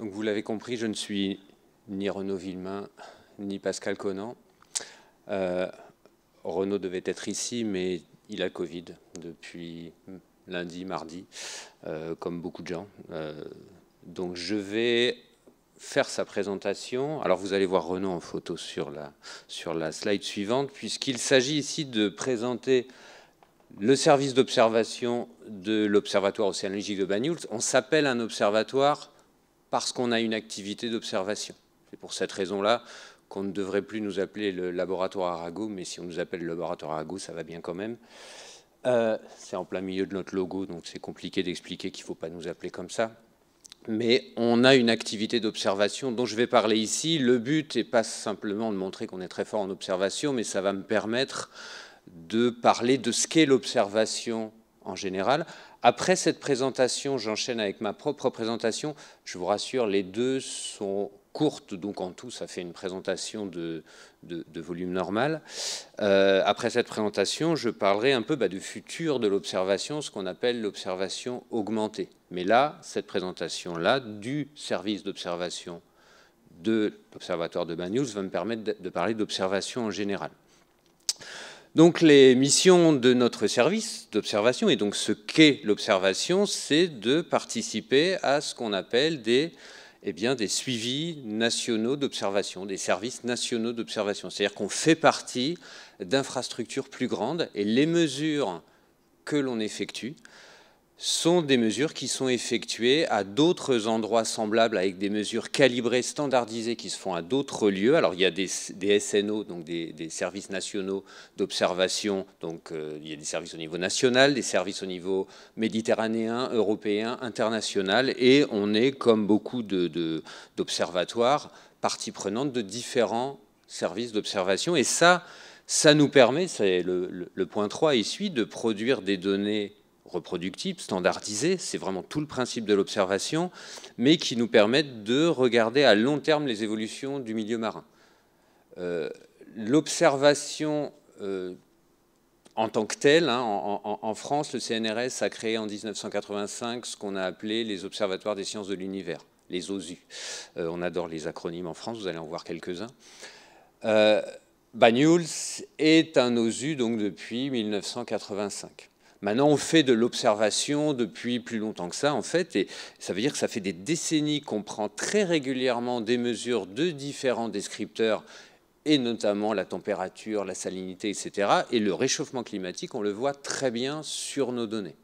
Donc vous l'avez compris, je ne suis ni Renaud Villemain, ni Pascal Conan. Euh, Renaud devait être ici, mais il a Covid depuis lundi, mardi, euh, comme beaucoup de gens. Euh, donc je vais faire sa présentation. Alors vous allez voir Renaud en photo sur la, sur la slide suivante, puisqu'il s'agit ici de présenter le service d'observation de l'Observatoire océanologique de Banyuls. On s'appelle un observatoire parce qu'on a une activité d'observation. C'est pour cette raison-là qu'on ne devrait plus nous appeler le laboratoire Arago, mais si on nous appelle le laboratoire Arago, ça va bien quand même. Euh, c'est en plein milieu de notre logo, donc c'est compliqué d'expliquer qu'il ne faut pas nous appeler comme ça. Mais on a une activité d'observation dont je vais parler ici. Le but n'est pas simplement de montrer qu'on est très fort en observation, mais ça va me permettre de parler de ce qu'est l'observation en général, après cette présentation, j'enchaîne avec ma propre présentation. Je vous rassure, les deux sont courtes, donc en tout, ça fait une présentation de, volume normal. Euh, après cette présentation, je parlerai un peu bah, du futur de l'observation, ce qu'on appelle l'observation augmentée. Mais là, cette présentation-là du service d'observation de l'Observatoire de Banyuls va me permettre de parler d'observation en général. Donc les missions de notre service d'observation, et donc ce qu'est l'observation, c'est de participer à ce qu'on appelle eh des, suivis nationaux d'observation, des services nationaux d'observation. C'est-à-dire qu'on fait partie d'infrastructures plus grandes, et les mesures que l'on effectue sont des mesures qui sont effectuées à d'autres endroits semblables avec des mesures calibrées, standardisées qui se font à d'autres lieux. Alors il y a des, SNO, donc des, services nationaux d'observation, donc euh, il y a des services au niveau national, des services au niveau méditerranéen, européen, international, et on est comme beaucoup d'observatoires de, partie prenante de différents services d'observation. Et ça, ça nous permet, c'est le, point 3 ici, de produire des données reproductibles, standardisés, c'est vraiment tout le principe de l'observation, mais qui nous permettent de regarder à long terme les évolutions du milieu marin. Euh, l'observation euh, en tant que telle, hein, en, France, le CNRS a créé en 1985 ce qu'on a appelé les observatoires des sciences de l'univers, les OSU. Euh, on adore les acronymes en France, vous allez en voir quelques-uns. Banyuls est un OSU donc depuis 1985. Maintenant, on fait de l'observation depuis plus longtemps que ça, en fait, et ça veut dire que ça fait des décennies qu'on prend très régulièrement des mesures de différents descripteurs et notamment la température, la salinité, etc. Et le réchauffement climatique, on le voit très bien sur nos données.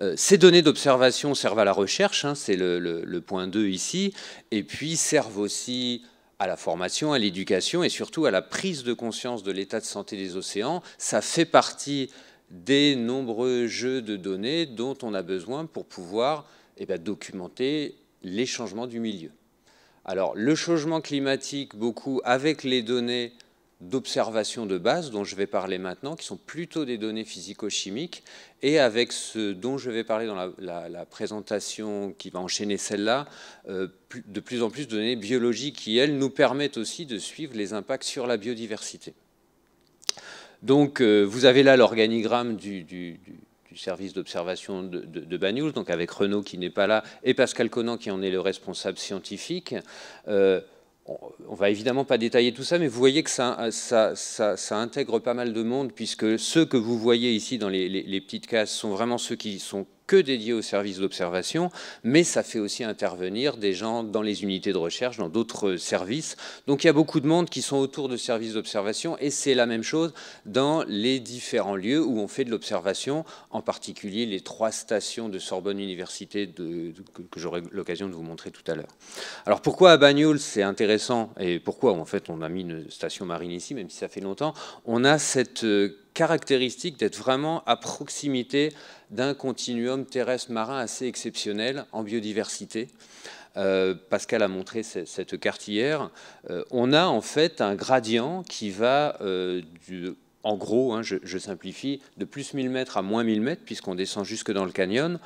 Euh, ces données d'observation servent à la recherche, hein, c'est le, le, point 2 ici, et puis servent aussi à la formation, à l'éducation et surtout à la prise de conscience de l'état de santé des océans. Ça fait partie des nombreux jeux de données dont on a besoin pour pouvoir eh ben, documenter les changements du milieu. Alors, le changement climatique, beaucoup avec les données d'observation de base dont je vais parler maintenant, qui sont plutôt des données physico-chimiques, et avec ce dont je vais parler dans la, présentation qui va enchaîner celle-là, euh, de plus en plus de données biologiques qui, elles, nous permettent aussi de suivre les impacts sur la biodiversité. Donc euh, vous avez là l'organigramme du, service d'observation de, de, donc avec Renaud qui n'est pas là, et Pascal Conan qui en est le responsable scientifique. Euh, on va évidemment pas détailler tout ça, mais vous voyez que ça, ça, intègre pas mal de monde, puisque ceux que vous voyez ici dans les petites cases sont vraiment ceux qui sont que dédié au service d'observation, mais ça fait aussi intervenir des gens dans les unités de recherche, dans d'autres services. Donc il y a beaucoup de monde qui sont autour de services d'observation et c'est la même chose dans les différents lieux où on fait de l'observation, en particulier les trois stations de Sorbonne Université de, que, j'aurai l'occasion de vous montrer tout à l'heure. Alors pourquoi à bagnoul c'est intéressant et pourquoi en fait on a mis une station marine ici, même si ça fait longtemps, on a cette euh, caractéristique d'être vraiment à proximité d'un continuum terrestre-marin assez exceptionnel en biodiversité. Euh, Pascal a montré cette carte hier. Euh, on a en fait un gradient qui va euh, en gros, hein, je, je, simplifie, de plus 1000 mètres à moins 1000 mètres, puisqu'on descend jusque dans le canyon,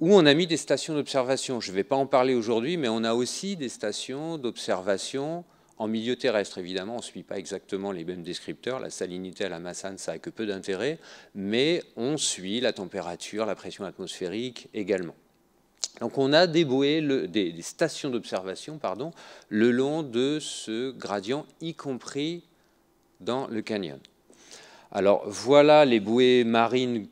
où on a mis des stations d'observation. Je ne vais pas en parler aujourd'hui, mais on a aussi des stations d'observation en milieu terrestre, évidemment, on ne suit pas exactement les mêmes descripteurs. La salinité à la massane, ça n'a que peu d'intérêt, mais on suit la température, la pression atmosphérique également. Donc on a des des, stations d'observation pardon, le long de ce gradient, y compris dans le canyon. Alors voilà les bouées marines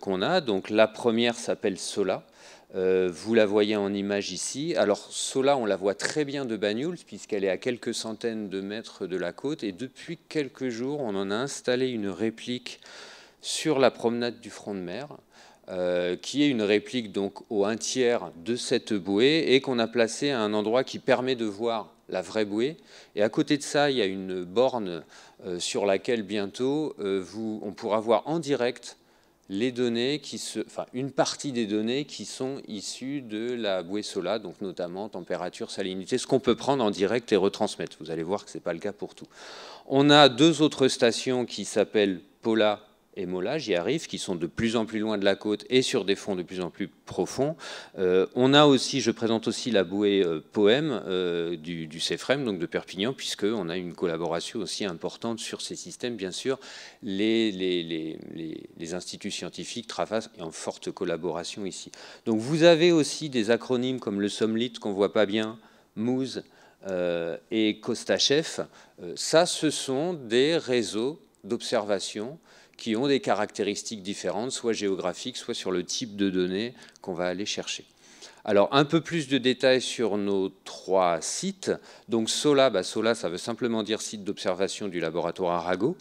qu'on a. Donc la première s'appelle Sola. Euh, vous la voyez en image ici. Alors cela on la voit très bien de Banyuls puisqu'elle est à quelques centaines de mètres de la côte. Et depuis quelques jours, on en a installé une réplique sur la promenade du front de mer. Euh, qui est une réplique donc au un tiers de cette bouée et qu'on a placée à un endroit qui permet de voir la vraie bouée. Et à côté de ça, il y a une borne euh, sur laquelle bientôt on pourra voir en direct données qui se, enfin une partie des données qui sont issues de la Buessola, donc notamment température, salinité, ce qu'on peut prendre en direct et retransmettre. Vous allez voir que ce n'est pas le cas pour tout. On a deux autres stations qui s'appellent Pola et Mola, j'y arrive, qui sont de plus en plus loin de la côte et sur des fonds de plus en plus profonds. Euh, on a aussi, je présente aussi la bouée euh, poème euh, du, du donc de Perpignan, puisqu'on a une collaboration aussi importante sur ces systèmes. Bien sûr, les, les, les, les, instituts scientifiques travaillent en forte collaboration ici. Donc vous avez aussi des acronymes comme le Somlite qu'on ne voit pas bien, MOUSE et COSTACHEF. ça, ce sont des réseaux d'observation qui ont des caractéristiques différentes, soit géographiques, soit sur le type de données qu'on va aller chercher. Alors, un peu plus de détails sur nos trois sites. Donc, SOLA, bah, SOLA ça veut simplement dire site d'observation du laboratoire Arago.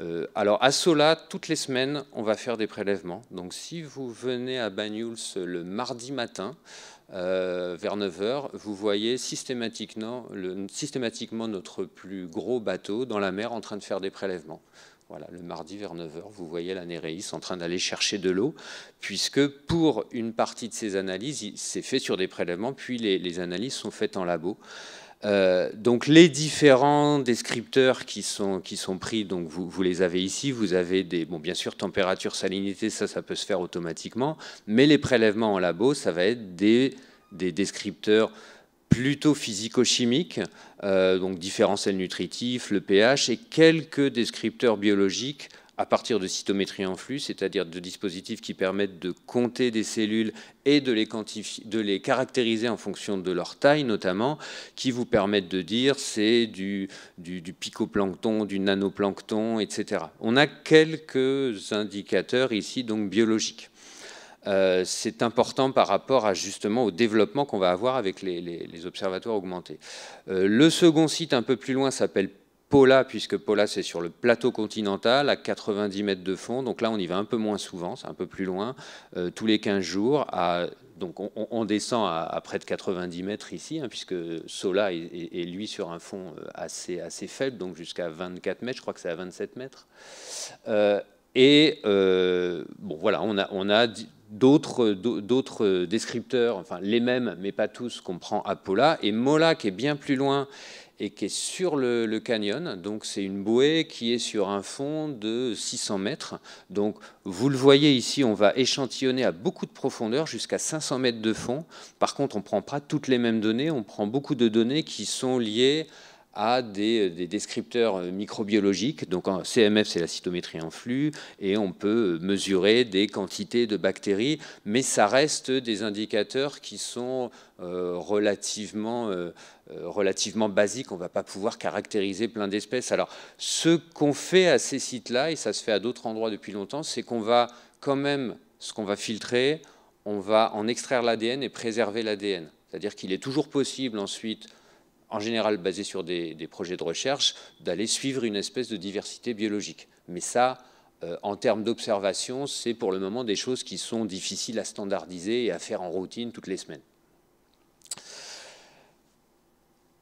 Euh, alors, à SOLA, toutes les semaines, on va faire des prélèvements. Donc, si vous venez à Banyuls le mardi matin, euh, vers 9h, vous voyez systématiquement notre plus gros bateau dans la mer en train de faire des prélèvements. Voilà, le mardi vers 9h, vous voyez la Néréis en train d'aller chercher de l'eau, puisque pour une partie de ces analyses, c'est fait sur des prélèvements, puis les, analyses sont faites en labo. Euh, donc les différents descripteurs qui sont, qui sont pris, donc vous, vous, les avez ici, vous avez des, bon bien sûr température, salinité, ça ça peut se faire automatiquement, mais les prélèvements en labo, ça va être des, des descripteurs plutôt physico-chimiques, euh, donc différentiel nutritif, le pH et quelques descripteurs biologiques à partir de cytométrie en flux, c'est-à-dire de dispositifs qui permettent de compter des cellules et de les, de les caractériser en fonction de leur taille notamment, qui vous permettent de dire c'est du, du, picoplancton, du nanoplancton, etc. On a quelques indicateurs ici donc biologiques. Euh, c'est important par rapport à justement au développement qu'on va avoir avec les, observatoires augmentés. Euh, le second site un peu plus loin s'appelle Pola, puisque Pola c'est sur le plateau continental à 90 mètres de fond. Donc là on y va un peu moins souvent, c'est un peu plus loin, euh, tous les 15 jours. donc on, descend à, près de 90 mètres ici, hein, puisque Sola est, lui sur un fond assez, assez faible, donc jusqu'à 24 mètres, je crois que c'est à 27 mètres. et bon voilà, on a d'autres euh, descripteurs, enfin les mêmes, mais pas tous, qu'on prend à Pola. Et Mola, qui est bien plus loin et qui est sur le, canyon, donc c'est une bouée qui est sur un fond de 600 mètres. Donc vous le voyez ici, on va échantillonner à beaucoup de profondeur, jusqu'à 500 mètres de fond. Par contre, on ne prend pas toutes les mêmes données, on prend beaucoup de données qui sont liées à des, euh, descripteurs euh, microbiologiques. Donc en CMF, c'est la cytométrie en flux, et on peut euh, mesurer des quantités de bactéries, mais ça reste des indicateurs qui sont relativement, relativement basiques. On ne va pas pouvoir caractériser plein d'espèces. Alors ce qu'on fait à ces sites-là, et ça se fait à d'autres endroits depuis longtemps, c'est qu'on va quand même, ce qu'on va filtrer, on va en extraire l'ADN et préserver l'ADN. C'est-à-dire qu'il est toujours possible ensuite en général basé sur des, projets de recherche, d'aller suivre une espèce de diversité biologique. Mais ça, euh, en termes d'observation, c'est pour le moment des choses qui sont difficiles à standardiser et à faire en routine toutes les semaines.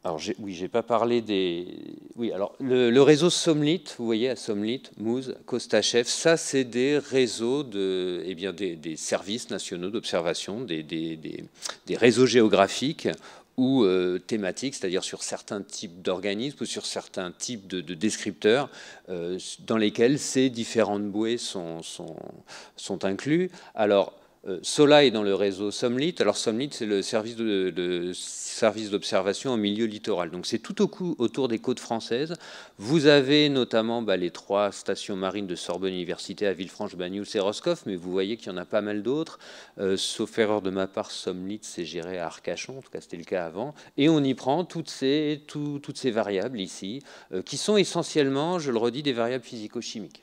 Alors, oui, j'ai pas parlé des. Oui, alors le, réseau Somlit, vous voyez, à Somlit, Mouze, Kostachev, ça, c'est des réseaux de, eh bien, des, services nationaux d'observation, des, des, des, réseaux géographiques ou euh, thématiques, c'est-à-dire sur certains types d'organismes ou sur certains types de, descripteurs euh, dans lesquels ces différentes bouées sont, sont, inclus. Alors, euh, Sola est dans le réseau Somlit. Alors Somlit, c'est le service, de, service d'observation au milieu littoral. Donc c'est tout au coup, autour des côtes françaises. Vous avez notamment bah, les trois stations marines de Sorbonne Université à Villefranche, Bagnoul et Roscoff, mais vous voyez qu'il y en a pas mal d'autres. Euh, sauf erreur de ma part, Somlit, c'est géré à Arcachon, en tout cas c'était le cas avant. Et on y prend toutes ces, toutes ces variables ici, euh, qui sont essentiellement, je le redis, des variables physico-chimiques.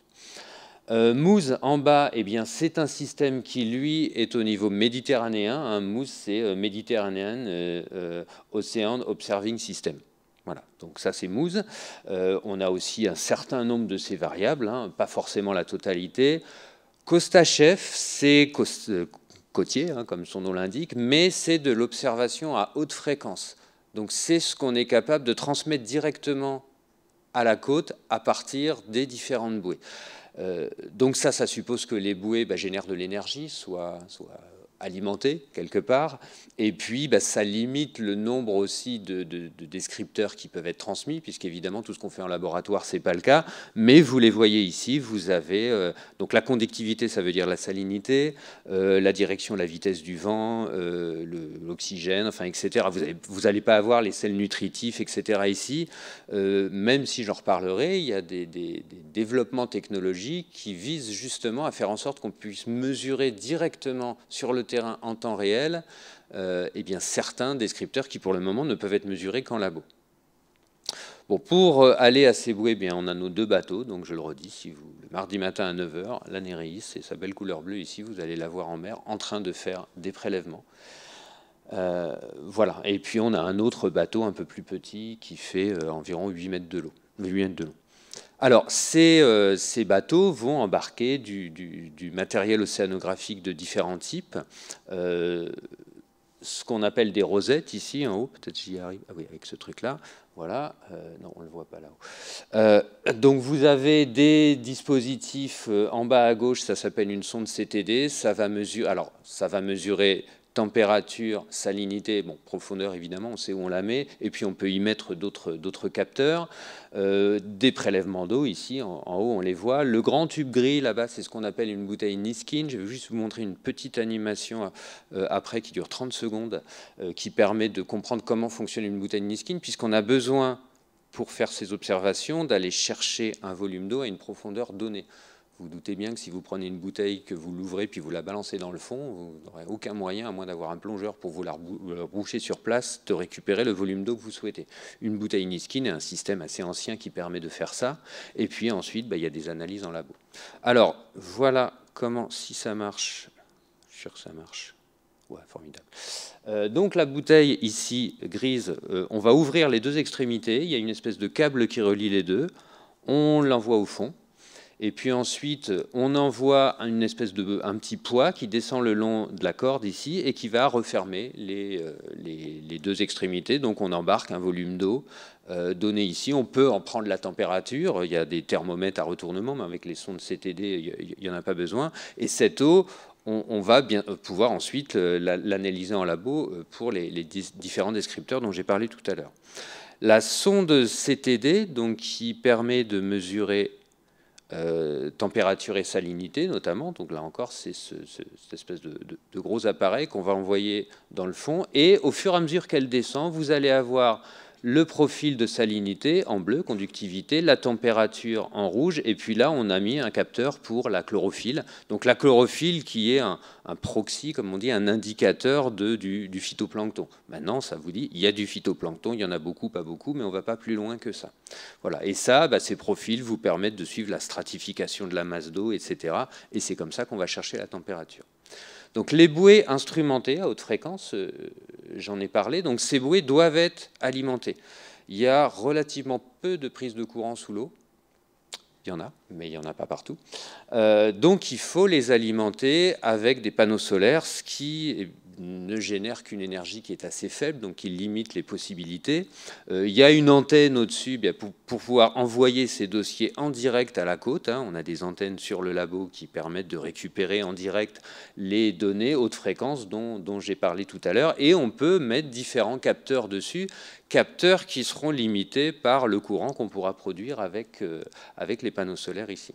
Euh, en bas, eh bien, c'est un système qui, lui, est au niveau méditerranéen. un Mouze, c'est euh, Mediterranean euh, euh, Ocean Observing System. Voilà, donc ça c'est Mouze. on a aussi un certain nombre de ces variables, hein, pas forcément la totalité. Costachef », c'est côtier, hein, comme son nom l'indique, mais c'est de l'observation à haute fréquence. Donc c'est ce qu'on est capable de transmettre directement à la côte à partir des différentes bouées. Euh, donc ça, ça suppose que les bouées bah, génèrent de l'énergie, soit, soit alimenté quelque part. Et puis, bah, ça limite le nombre aussi de, descripteurs qui peuvent être transmis, puisqu'évidemment, tout ce qu'on fait en laboratoire, c'est pas le cas. Mais vous les voyez ici, vous avez euh, donc la conductivité, ça veut dire la salinité, euh, la direction, la vitesse du vent, euh, l'oxygène, enfin, etc. Vous n'allez pas avoir les sels nutritifs, etc. ici. même si j'en reparlerai, il y a des, des développements technologiques qui visent justement à faire en sorte qu'on puisse mesurer directement sur le terrain en temps réel euh, eh bien, certains descripteurs qui, pour le moment, ne peuvent être mesurés qu'en labo. Bon, pour euh, aller à Séboué, eh bien, on a nos deux bateaux, donc je le redis, si vous, le mardi matin à 9h, la Néréis et sa belle couleur bleue ici, vous allez la voir en mer en train de faire des prélèvements. Euh, voilà, et puis on a un autre bateau un peu plus petit qui fait environ 8 mètres de 8 mètres de long. Alors, euh, ces, bateaux vont embarquer du, matériel océanographique de différents types. Euh, ce qu'on appelle des rosettes ici en haut, peut-être j'y arrive, ah oui, avec ce truc-là, voilà, euh, non, on ne le voit pas là-haut. donc vous avez des dispositifs en bas à gauche, ça s'appelle une sonde CTD, ça va mesurer, alors ça va mesurer température, salinité, bon, profondeur évidemment, on sait où on la met, et puis on peut y mettre d'autres capteurs, euh, des prélèvements d'eau ici, en, haut on les voit, le grand tube gris là-bas c'est ce qu'on appelle une bouteille Niskin, je vais juste vous montrer une petite animation euh, après qui dure 30 secondes, euh, qui permet de comprendre comment fonctionne une bouteille Niskin, puisqu'on a besoin pour faire ces observations d'aller chercher un volume d'eau à une profondeur donnée vous doutez bien que si vous prenez une bouteille, que vous l'ouvrez puis vous la balancez dans le fond, vous n'aurez aucun moyen, à moins d'avoir un plongeur pour vous la boucher euh, sur place, de récupérer le volume d'eau que vous souhaitez. Une bouteille Niskin est un système assez ancien qui permet de faire ça. Et puis ensuite, bah, il y a des analyses en labo. Alors, voilà comment, si ça marche, je sûr que ça marche. Ouais, formidable. Euh, donc la bouteille ici grise, euh, on va ouvrir les deux extrémités. Il y a une espèce de câble qui relie les deux. On l'envoie au fond. Et puis ensuite, on envoie une espèce de un petit poids qui descend le long de la corde ici et qui va refermer les, euh, les, deux extrémités. Donc on embarque un volume d'eau euh, donné ici. On peut en prendre la température. Il y a des thermomètres à retournement, mais avec les sondes CTD, il n'y en a pas besoin. Et cette eau, on, va bien euh, pouvoir ensuite l'analyser en labo pour les, les différents descripteurs dont j'ai parlé tout à l'heure. La sonde CTD, donc, qui permet de mesurer euh, température et salinité notamment, donc là encore c'est cette espèce de gros appareil qu'on va envoyer dans le fond, et au fur et à mesure qu'elle descend, vous allez avoir le profil de salinité en bleu, conductivité, la température en rouge, et puis là on a mis un capteur pour la chlorophylle. Donc la chlorophylle qui est un, proxy, comme on dit, un indicateur du, phytoplancton. Maintenant, ça vous dit, il y a du phytoplancton, il y en a beaucoup, pas beaucoup, mais on ne va pas plus loin que ça. Voilà. Et ça, bah, ces profils vous permettent de suivre la stratification de la masse d'eau, etc. Et c'est comme ça qu'on va chercher la température. Donc les bouées instrumentées à haute fréquence, euh, j'en ai parlé, donc ces bouées doivent être alimentées. Il y a relativement peu de prises de courant sous l'eau. Il y en a, mais il n'y en a pas partout. Euh, donc il faut les alimenter avec des panneaux solaires, ce qui ne génère qu'une énergie qui est assez faible, donc qui limite les possibilités. Euh, il y a une antenne au-dessus pour, pour, pouvoir envoyer ces dossiers en direct à la côte. Hein. On a des antennes sur le labo qui permettent de récupérer en direct les données haute fréquence dont, j'ai parlé tout à l'heure. Et on peut mettre différents capteurs dessus, capteurs qui seront limités par le courant qu'on pourra produire avec euh, les panneaux solaires ici.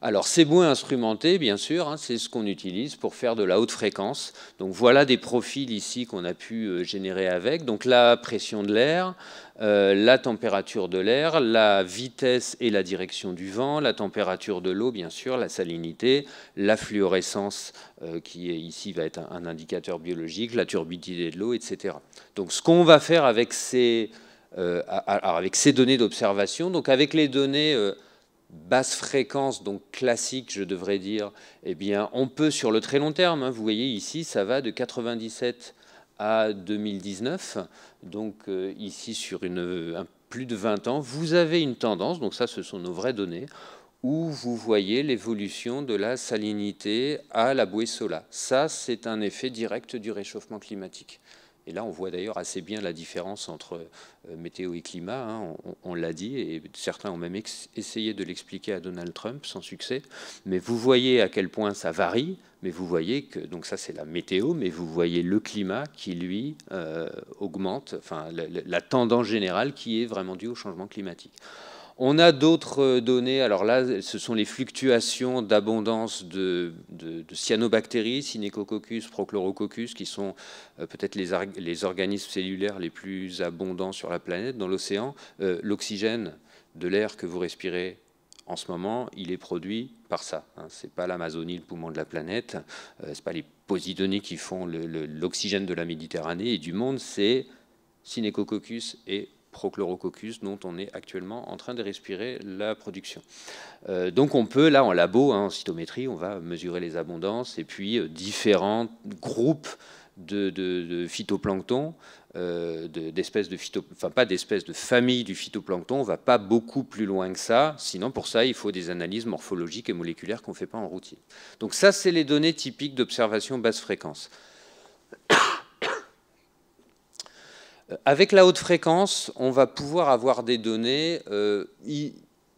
Alors c'est moins instrumenté, bien sûr, hein, c'est ce qu'on utilise pour faire de la haute fréquence. Donc voilà des profils ici qu'on a pu euh, générer avec. Donc la pression de l'air, euh, la température de l'air, la vitesse et la direction du vent, la température de l'eau, bien sûr, la salinité, la fluorescence, euh, qui est, ici va être un, indicateur biologique, la turbidité de l'eau, etc. Donc ce qu'on va faire avec ces, avec ces données d'observation, donc avec les données basse fréquence, donc classique, je devrais dire, eh bien, on peut sur le très long terme, hein, vous voyez ici, ça va de 97 à 2019, donc euh, ici sur plus de 20 ans, vous avez une tendance, donc ça ce sont nos vraies données, où vous voyez l'évolution de la salinité à la bouée Ça, c'est un effet direct du réchauffement climatique. Et là, on voit d'ailleurs assez bien la différence entre euh, météo et climat, hein, on, l'a dit, et certains ont même essayé de l'expliquer à Donald Trump sans succès. Mais vous voyez à quel point ça varie, mais vous voyez que, donc ça c'est la météo, mais vous voyez le climat qui, lui, euh, augmente, enfin la tendance générale qui est vraiment due au changement climatique. On a d'autres euh, données. Alors là, ce sont les fluctuations d'abondance de, cyanobactéries, Cynicococcus, Prochlorococcus, qui sont euh, peut-être les, organismes cellulaires les plus abondants sur la planète, dans l'océan. Euh, l'oxygène de l'air que vous respirez en ce moment, il est produit par ça. Hein. Ce n'est pas l'Amazonie, le poumon de la planète. ce n'est pas les Posidonies qui font l'oxygène de la Méditerranée et du monde. C'est Cynécococcus et Prochlorococcus dont on est actuellement en train de respirer la production. Euh, donc on peut, là en labo, hein, en cytométrie, on va mesurer les abondances et puis euh, différents groupes de, phytoplancton, euh, d'espèces de, enfin pas d'espèces de famille du phytoplancton, on ne va pas beaucoup plus loin que ça, sinon pour ça il faut des analyses morphologiques et moléculaires qu'on ne fait pas en routier. Donc ça c'est les données typiques d'observation basse fréquence. Euh, avec la haute fréquence, on va pouvoir avoir des données. Euh,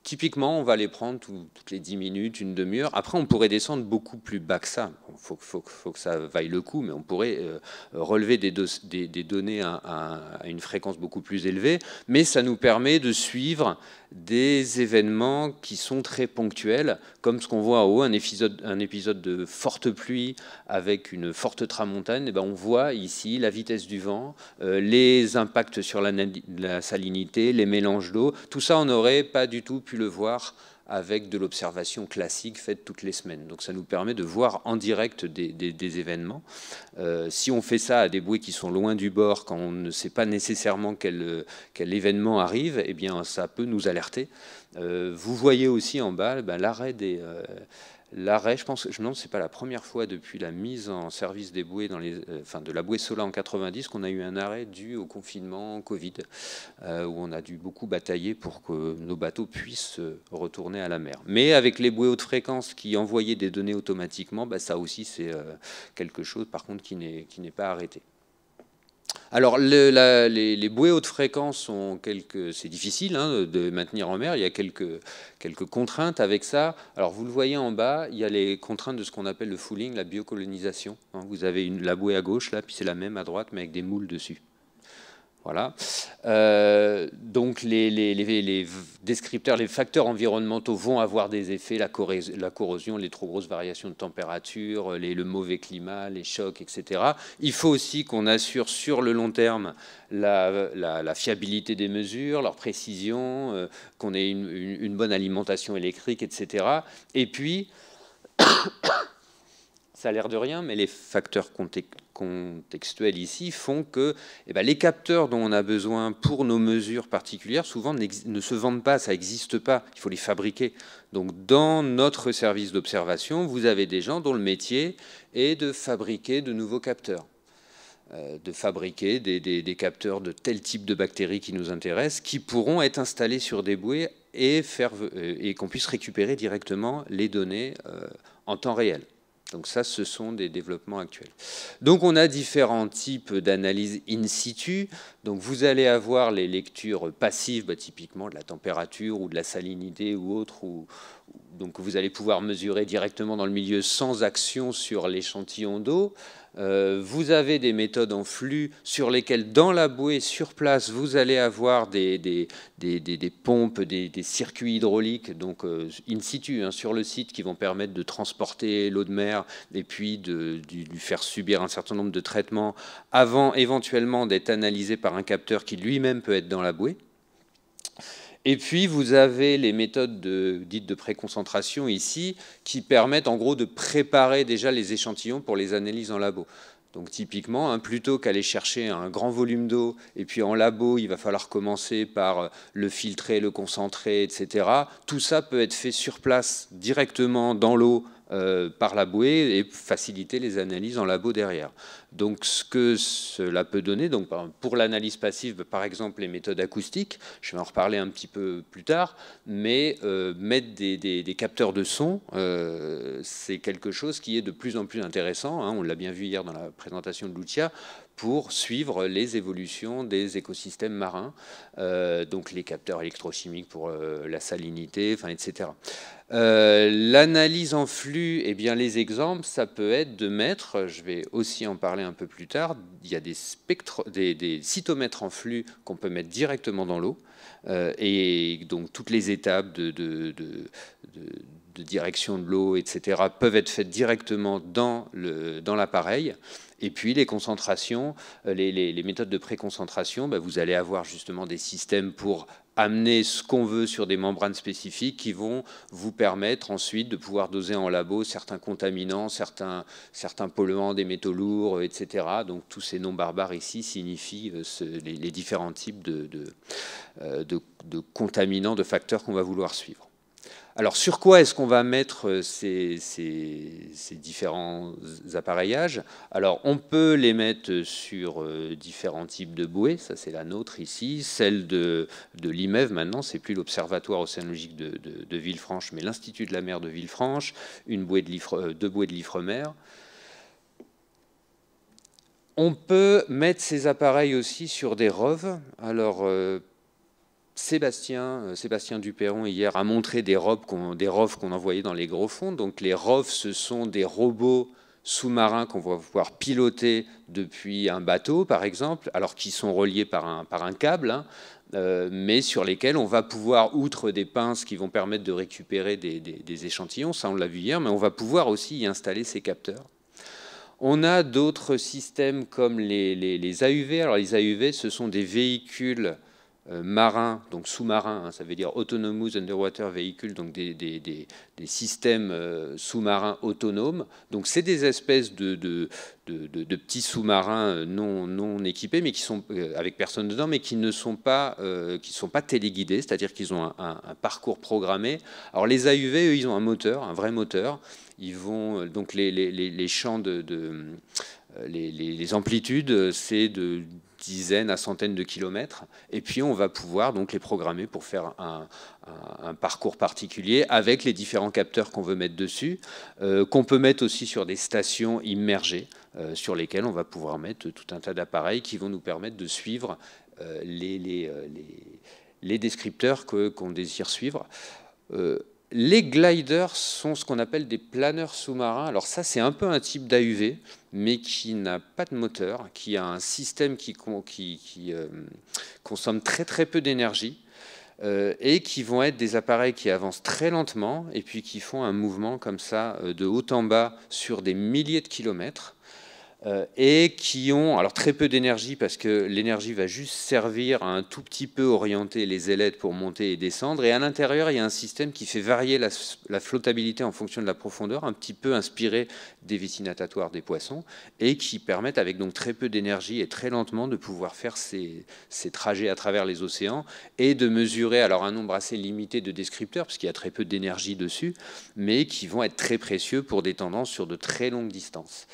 typiquement, on va les prendre toutes les 10 minutes, une demi-heure. Après, on pourrait descendre beaucoup plus bas que ça. Il faut, que ça vaille le coup, mais on pourrait euh, relever des, des, données à, à, une fréquence beaucoup plus élevée. Mais ça nous permet de suivre des événements qui sont très ponctuels, comme ce qu'on voit en haut, un épisode, de forte pluie avec une forte tramontane. Et eh ben, on voit ici la vitesse du vent, euh, les impacts sur la, la salinité, les mélanges d'eau. Tout ça, on n'aurait pas du tout pu le voir avec de l'observation classique faite toutes les semaines. Donc ça nous permet de voir en direct des, événements. Euh, si on fait ça à des bouées qui sont loin du bord, quand on ne sait pas nécessairement quel, quel événement arrive, eh bien ça peut nous alerter. Euh, vous voyez aussi en bas eh ben, l'arrêt des... Euh, L'arrêt, je pense, je me demande, c'est pas la première fois depuis la mise en service des bouées dans les, euh, enfin de la bouée Sola en 90 qu'on a eu un arrêt dû au confinement Covid, euh, où on a dû beaucoup batailler pour que nos bateaux puissent euh, retourner à la mer. Mais avec les bouées haute fréquence qui envoyaient des données automatiquement, bah, ça aussi c'est quelque chose, par contre, qui n'est qui n'est pas arrêté. Alors, les, bouées haute fréquence sont quelques. C'est difficile hein, de maintenir en mer. Il y a quelques, contraintes avec ça. Alors, vous le voyez en bas, il y a les contraintes de ce qu'on appelle le fouling, la biocolonisation. Hein, vous avez la bouée à gauche, là, puis c'est la même à droite, mais avec des moules dessus. Voilà. Euh, donc les, descripteurs, les facteurs environnementaux vont avoir des effets, la, corrosion, les trop grosses variations de température, le mauvais climat, les chocs, etc. Il faut aussi qu'on assure sur le long terme la, fiabilité des mesures, leur précision, euh, qu'on ait une, bonne alimentation électrique, etc. Et puis, ça a l'air de rien, mais les facteurs contextuels ici font que eh ben, les capteurs dont on a besoin pour nos mesures particulières souvent ne se vendent pas, ça n'existe pas, il faut les fabriquer. Donc dans notre service d'observation, vous avez des gens dont le métier est de fabriquer de nouveaux capteurs euh, de fabriquer des, capteurs de tel type de bactéries qui nous intéressent, qui pourront être installés sur des bouées et, qu'on puisse récupérer directement les données euh, en temps réel. Donc ça, ce sont des développements actuels. Donc on a différents types d'analyses in situ. Donc vous allez avoir les lectures passives, bah, typiquement de la température ou de la salinité ou autre. Ou, donc vous allez pouvoir mesurer directement dans le milieu sans action sur l'échantillon d'eau. Euh, vous avez des méthodes en flux sur lesquelles, dans la bouée, sur place, vous allez avoir des, pompes, des, circuits hydrauliques, donc euh, in situ, hein, sur le site, qui vont permettre de transporter l'eau de mer et puis de, de, lui faire subir un certain nombre de traitements avant éventuellement d'être analysé par un capteur qui lui-même peut être dans la bouée. Et puis, vous avez les méthodes dites de préconcentration ici, qui permettent en gros de préparer déjà les échantillons pour les analyses en labo. Donc typiquement, hein, plutôt qu'aller chercher un grand volume d'eau, et puis en labo, il va falloir commencer par euh, le filtrer, le concentrer, etc. Tout ça peut être fait sur place, directement dans l'eau, euh, par la bouée et faciliter les analyses en labo derrière. Donc ce que cela peut donner, donc pour l'analyse passive, par exemple les méthodes acoustiques, je vais en reparler un petit peu plus tard, mais euh, mettre des, capteurs de son, euh, c'est quelque chose qui est de plus en plus intéressant. Hein. on l'a bien vu hier dans la présentation de Lucia, pour suivre les évolutions des écosystèmes marins, euh, donc les capteurs électrochimiques pour euh, la salinité, enfin, etc. Euh, l'analyse en flux, eh bien, les exemples, ça peut être de mettre, je vais aussi en parler un peu plus tard, il y a des, spectres, des, cytomètres en flux qu'on peut mettre directement dans l'eau, et donc toutes les étapes de direction de l'eau, etc., peuvent être faites directement dans l'appareil. et puis les concentrations, euh, les, méthodes de préconcentration, bah, vous allez avoir justement des systèmes pour amener ce qu'on veut sur des membranes spécifiques qui vont vous permettre ensuite de pouvoir doser en labo certains contaminants, certains, polluants, des métaux lourds, etc. Donc tous ces noms barbares ici signifient euh, les, différents types euh, de contaminants, de facteurs qu'on va vouloir suivre. Alors sur quoi est-ce qu'on va mettre euh, ces, différents appareillages Alors on peut les mettre sur euh, différents types de bouées, ça c'est la nôtre ici, celle de, de l'IMEV maintenant, c'est plus l'Observatoire océanologique de, Villefranche, mais l'Institut de la mer de Villefranche, une bouée de euh, deux bouées de l'Ifremer. On peut mettre ces appareils aussi sur des roves. Alors, Sébastien, Dupéron, euh, Sébastien hier a montré des robes qu'on, envoyait dans les gros fonds. Donc les ROVs, ce sont des robots sous-marins qu'on va pouvoir piloter depuis un bateau, par exemple, alors qu'ils sont reliés par un, par un câble, hein, euh, mais sur lesquels on va pouvoir, outre des pinces qui vont permettre de récupérer des, échantillons, ça on l'a vu hier, mais on va pouvoir aussi y installer ces capteurs. On a d'autres systèmes comme les, les AUV. Alors les AUV, ce sont des véhicules euh, marins, donc sous-marins, hein, ça veut dire autonomous underwater Vehicle, donc des, des, des, des systèmes euh, sous-marins autonomes. Donc c'est des espèces de, de, de, de petits sous-marins euh, non, non équipés, mais qui sont avec personne dedans, mais qui ne sont pas, qui sont pas téléguidés, c'est-à-dire qu'ils ont un, parcours programmé. Alors les AUV, eux, ils ont un moteur, un vrai moteur. Ils vont donc les, les, les champs de, les, les amplitudes, c'est de dizaines à centaines de kilomètres. Et puis on va pouvoir donc les programmer pour faire un, parcours particulier avec les différents capteurs qu'on veut mettre dessus, euh, qu'on peut mettre aussi sur des stations immergées euh, sur lesquelles on va pouvoir mettre tout un tas d'appareils qui vont nous permettre de suivre euh, les, les, descripteurs qu'on désire suivre les gliders sont ce qu'on appelle des planeurs sous-marins. Alors ça, c'est un peu un type d'AUV, mais qui n'a pas de moteur, qui a un système qui, euh, consomme très très peu d'énergie, euh, et qui vont être des appareils qui avancent très lentement, et puis qui font un mouvement comme ça euh, de haut en bas sur des milliers de kilomètres. Euh, et qui ont alors très peu d'énergie parce que l'énergie va juste servir à un tout petit peu orienter les ailettes pour monter et descendre. Et à l'intérieur, il y a un système qui fait varier la, flottabilité en fonction de la profondeur, un petit peu inspiré des vissinatatoires des poissons, et qui permettent avec donc très peu d'énergie et très lentement de pouvoir faire ces, trajets à travers les océans et de mesurer alors un nombre assez limité de descripteurs parce qu'il y a très peu d'énergie dessus, mais qui vont être très précieux pour des tendances sur de très longues distances.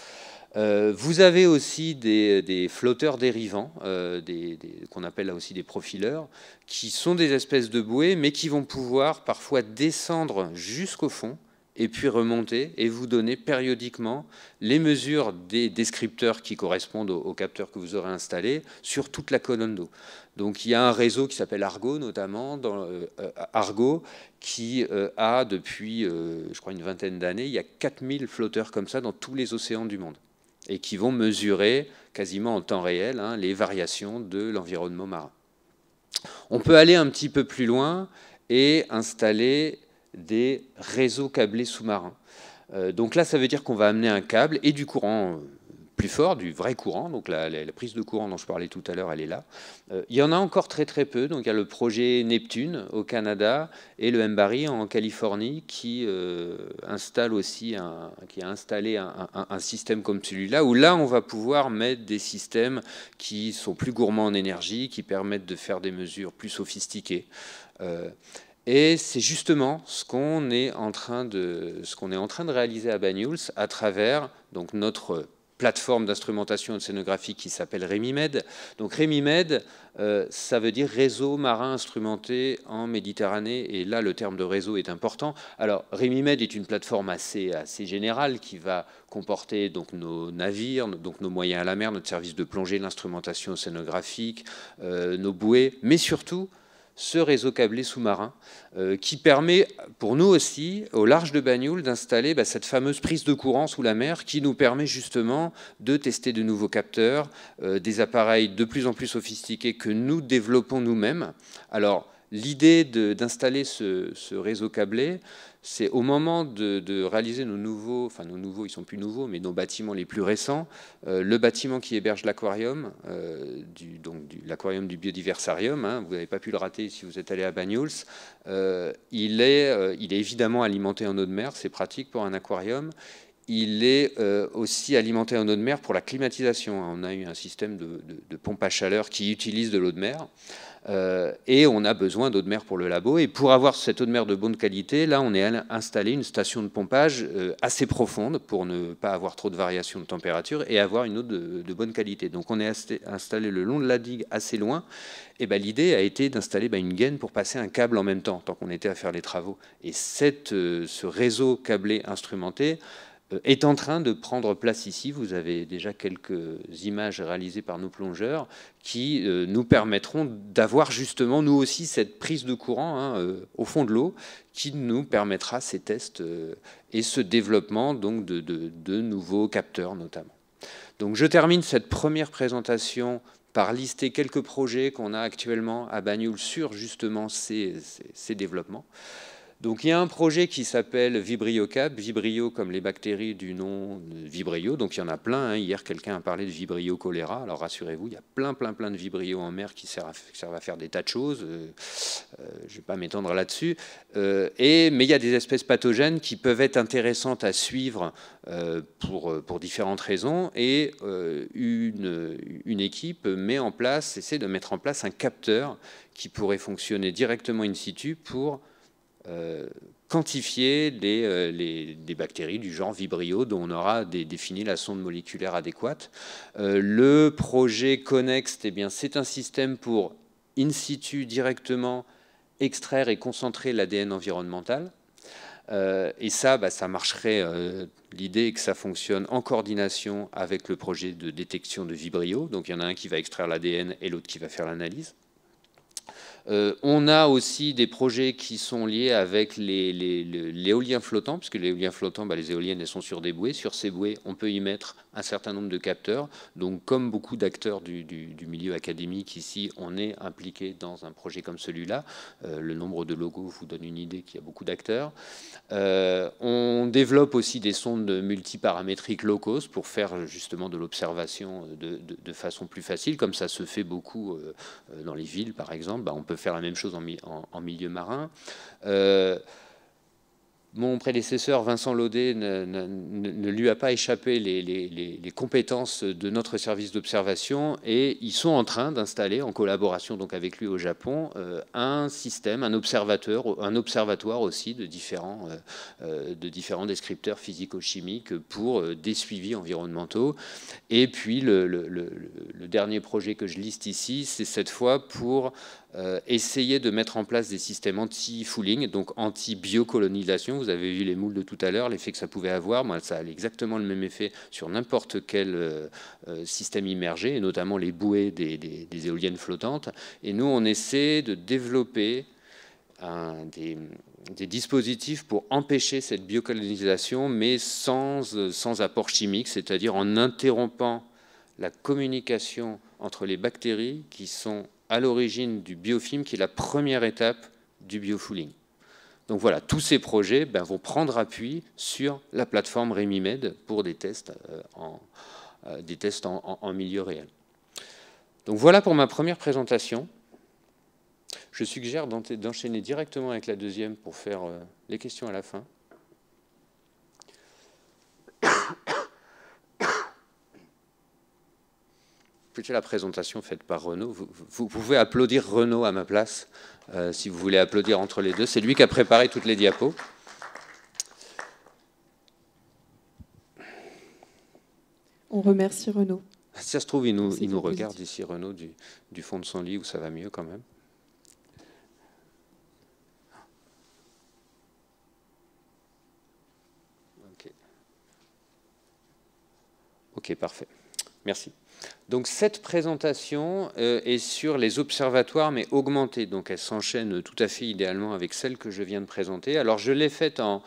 Euh, vous avez aussi des, flotteurs dérivants, euh, des, qu'on appelle là aussi des profileurs, qui sont des espèces de bouées, mais qui vont pouvoir parfois descendre jusqu'au fond et puis remonter et vous donner périodiquement les mesures des descripteurs qui correspondent aux, capteurs que vous aurez installés sur toute la colonne d'eau. Donc il y a un réseau qui s'appelle Argo notamment, dans, euh, Argo, qui a depuis, je crois, une vingtaine d'années, il y a 4000 flotteurs comme ça dans tous les océans du monde et qui vont mesurer quasiment en temps réel hein, les variations de l'environnement marin. On peut aller un petit peu plus loin et installer des réseaux câblés sous-marins. Euh, donc là, ça veut dire qu'on va amener un câble et du courant euh, plus fort, du vrai courant. Donc la, prise de courant dont je parlais tout à l'heure, elle est là. Euh, il y en a encore très très peu. Donc il y a le projet Neptune au Canada et le Mbari en Californie qui euh, installe aussi un, qui a installé un, système comme celui-là où là on va pouvoir mettre des systèmes qui sont plus gourmands en énergie, qui permettent de faire des mesures plus sophistiquées. Euh, et c'est justement ce qu'on est en train de, ce qu'on est en train de réaliser à Banyuls à travers donc notre plateforme d'instrumentation et de scénographie qui s'appelle RémiMed. Donc RémiMed, euh, ça veut dire réseau marin instrumenté en Méditerranée, et là le terme de réseau est important. Alors RémiMed est une plateforme assez, assez générale qui va comporter donc nos navires, donc nos moyens à la mer, notre service de plongée, l'instrumentation scénographique, euh, nos bouées, mais surtout ce réseau câblé sous-marin euh, qui permet pour nous aussi, au large de Bagnoul, d'installer bah, cette fameuse prise de courant sous la mer qui nous permet justement de tester de nouveaux capteurs, euh, des appareils de plus en plus sophistiqués que nous développons nous-mêmes. Alors, l'idée d'installer ce réseau câblé, c'est au moment de, réaliser nos nouveaux, enfin nos nouveaux, ils sont plus nouveaux, mais nos bâtiments les plus récents, euh, le bâtiment qui héberge l'aquarium, euh, l'aquarium du biodiversarium, hein, vous n'avez pas pu le rater si vous êtes allé à Banyuls, euh, il, est, il est évidemment alimenté en eau de mer, c'est pratique pour un aquarium, il est aussi alimenté en eau de mer pour la climatisation. On a eu un système de pompe à chaleur qui utilise de l'eau de mer. Euh, et on a besoin d'eau de mer pour le labo. Et pour avoir cette eau de mer de bonne qualité, là, on est installé une station de pompage euh, assez profonde pour ne pas avoir trop de variations de température et avoir une eau de, bonne qualité. Donc on est installé le long de la digue assez loin. Et ben, l'idée a été d'installer ben, une gaine pour passer un câble en même temps, tant qu'on était à faire les travaux. Et cette, euh, ce réseau câblé instrumenté euh, est en train de prendre place ici. Vous avez déjà quelques images réalisées par nos plongeurs qui euh, nous permettront d'avoir justement nous aussi cette prise de courant hein, euh, au fond de l'eau qui nous permettra ces tests et ce développement donc de, nouveaux capteurs notamment. Donc je termine cette première présentation par lister quelques projets qu'on a actuellement à Bagnoul sur justement ces développements. Donc il y a un projet qui s'appelle VibrioCap, Vibrio comme les bactéries du nom Vibrio, donc il y en a plein, hein. hier quelqu'un a parlé de Vibrio choléra, alors rassurez-vous, il y a plein plein plein de Vibrio en mer qui servent à, faire des tas de choses, euh, euh, je ne vais pas m'étendre là-dessus, euh, mais il y a des espèces pathogènes qui peuvent être intéressantes à suivre pour, différentes raisons, et une, une équipe met en place, essaie de mettre en place un capteur qui pourrait fonctionner directement in situ pour euh, quantifier euh, les, des bactéries du genre Vibrio dont on aura défini la sonde moléculaire adéquate. Euh, le projet Connext, eh bien, c'est un système pour in situ directement extraire et concentrer l'ADN environnemental. et ça, bah, ça marcherait. L'idée est que ça fonctionne en coordination avec le projet de détection de Vibrio. Donc il y en a un qui va extraire l'ADN et l'autre qui va faire l'analyse. Euh, on a aussi des projets qui sont liés avec l'éolien flottant, puisque l'éolien flottant, bah, les éoliennes, elles sont sur des bouées. Sur ces bouées, on peut y mettre un certain nombre de capteurs. Donc, comme beaucoup d'acteurs du, milieu académique ici, on est impliqué dans un projet comme celui-là. Euh, le nombre de logos vous donne une idée qu'il y a beaucoup d'acteurs. Euh, on développe aussi des sondes multiparamétriques low pour faire justement de l'observation de, façon plus facile, comme ça se fait beaucoup euh, dans les villes, par exemple. Bah, on peut faire la même chose en, en milieu marin mon prédécesseur Vincent Laudet ne, lui a pas échappé les, compétences de notre service d'observation et ils sont en train d'installer, en collaboration donc avec lui au Japon, euh, un système, un observateur, un observatoire aussi de différents, euh, euh, de différents descripteurs physico-chimiques pour des suivis environnementaux. Et puis le dernier projet que je liste ici, c'est cette fois pour euh, essayer de mettre en place des systèmes anti-fouling, donc anti-biocolonisation. Vous avez vu les moules de tout à l'heure, l'effet que ça pouvait avoir. Moi, ça a exactement le même effet sur n'importe quel euh, euh, système immergé, et notamment les bouées des, éoliennes flottantes. Et nous, on essaie de développer un, des, des dispositifs pour empêcher cette biocolonisation, mais sans, sans apport chimique, c'est-à-dire en interrompant la communication entre les bactéries qui sont à l'origine du biofilm, qui est la première étape du biofooling. Donc voilà, tous ces projets ben, vont prendre appui sur la plateforme RemiMed pour des tests, euh, euh, en, milieu réel. Donc voilà pour ma première présentation. Je suggère d'enchaîner directement avec la deuxième pour faire euh, les questions à la fin. Écoutez la présentation faite par Renaud. Vous, pouvez applaudir Renaud à ma place, euh, si vous voulez applaudir entre les deux. C'est lui qui a préparé toutes les diapos. On remercie Renaud. Si ça se trouve, il nous, il nous regarde ici, Renaud, du, fond de son lit, où ça va mieux quand même. Ok, parfait. Merci. Donc cette présentation euh, est sur les observatoires, mais augmentée. Donc elle s'enchaîne tout à fait idéalement avec celle que je viens de présenter. Alors je l'ai faite en,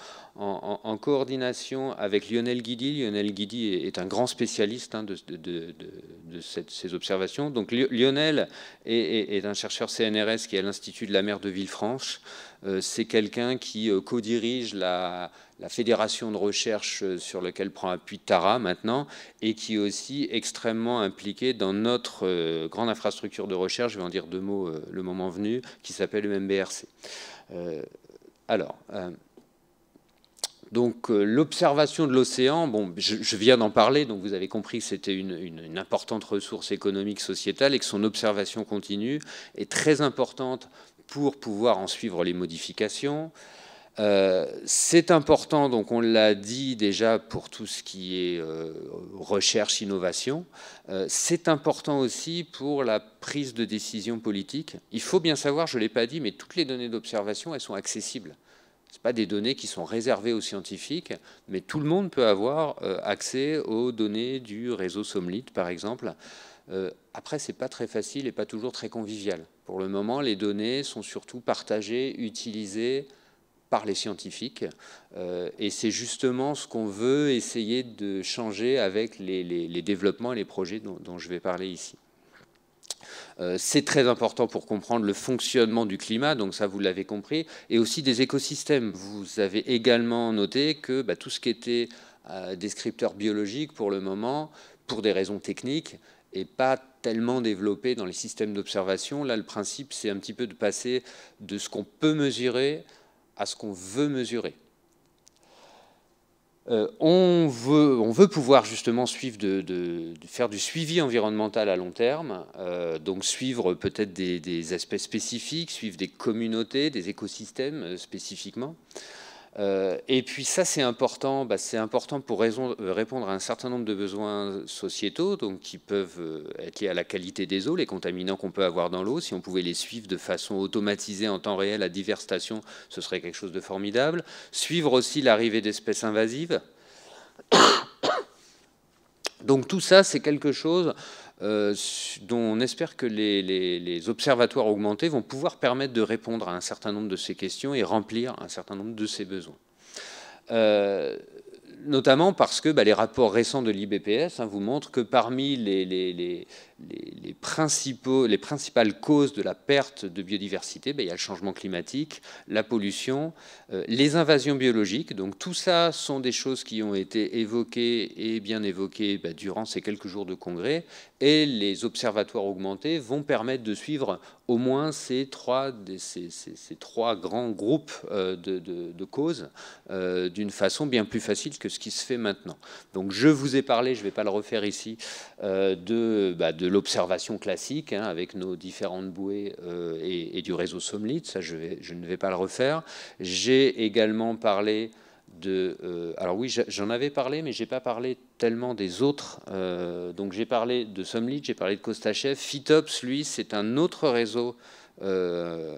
coordination avec Lionel Guidi. Lionel Guidi est, un grand spécialiste hein, de, ces observations. Donc Lionel est, un chercheur CNRS qui est à l'Institut de la mer de Villefranche. Euh, c'est quelqu'un qui euh, co-dirige la, fédération de recherche euh, sur laquelle prend appui Tara maintenant, et qui est aussi extrêmement impliqué dans notre grande infrastructure de recherche, je vais en dire deux mots le moment venu, qui s'appelle le MBRC. alors. Donc l'observation de l'océan, bon, je, viens d'en parler, donc vous avez compris que c'était une, importante ressource économique sociétale et que son observation continue est très importante pour pouvoir en suivre les modifications. Euh, c'est important, donc on l'a dit déjà pour tout ce qui est euh, recherche, innovation. Euh, c'est important aussi pour la prise de décision politique. Il faut bien savoir, je ne l'ai pas dit, mais toutes les données d'observation, elles sont accessibles. Ce pas des données qui sont réservées aux scientifiques, mais tout le monde peut avoir accès aux données du réseau Somlit, par exemple. après, ce n'est pas très facile et pas toujours très convivial. Pour le moment, les données sont surtout partagées, utilisées par les scientifiques. Euh, et c'est justement ce qu'on veut essayer de changer avec les, développements et les projets dont, je vais parler ici. Euh, c'est très important pour comprendre le fonctionnement du climat, donc ça vous l'avez compris, et aussi des écosystèmes. Vous avez également noté que bah, tout ce qui était euh, descripteur biologique pour le moment, pour des raisons techniques, et pas tellement développé dans les systèmes d'observation. Là, le principe, c'est un petit peu de passer de ce qu'on peut mesurer à ce qu'on veut mesurer. Euh, on, veut, on, veut, pouvoir justement suivre de, faire du suivi environnemental à long terme, euh, donc suivre peut-être des, aspects spécifiques, suivre des communautés, des écosystèmes euh, spécifiquement. Euh, et puis ça, c'est important. Bah, c'est important pour raison, euh, répondre à un certain nombre de besoins sociétaux, donc qui peuvent euh, être liés à la qualité des eaux, les contaminants qu'on peut avoir dans l'eau. Si on pouvait les suivre de façon automatisée en temps réel à diverses stations, ce serait quelque chose de formidable. Suivre aussi l'arrivée d'espèces invasives. Donc tout ça, c'est quelque chose euh, dont on espère que les, observatoires augmentés vont pouvoir permettre de répondre à un certain nombre de ces questions et remplir un certain nombre de ces besoins. Euh, notamment parce que bah, les rapports récents de l'IBPS hein, vous montrent que parmi les, les, principaux, les principales causes de la perte de biodiversité, bah, il y a le changement climatique, la pollution, euh, les invasions biologiques. Donc tout ça sont des choses qui ont été évoquées et bien évoquées bah, durant ces quelques jours de congrès. Et les observatoires augmentés vont permettre de suivre au moins ces trois, ces, trois grands groupes euh, de, causes euh, d'une façon bien plus facile que ce qui se fait maintenant. Donc je vous ai parlé, je ne vais pas le refaire ici, euh, de, bah, de l'observation classique hein, avec nos différentes bouées et, du réseau Somlit, ça je, vais, je, ne vais pas le refaire. J'ai également parlé euh, alors oui, j'en avais parlé, mais j'ai pas parlé tellement des autres. Euh, donc j'ai parlé de Somlit, j'ai parlé de Costachev. Fitops, lui, c'est un autre réseau, euh,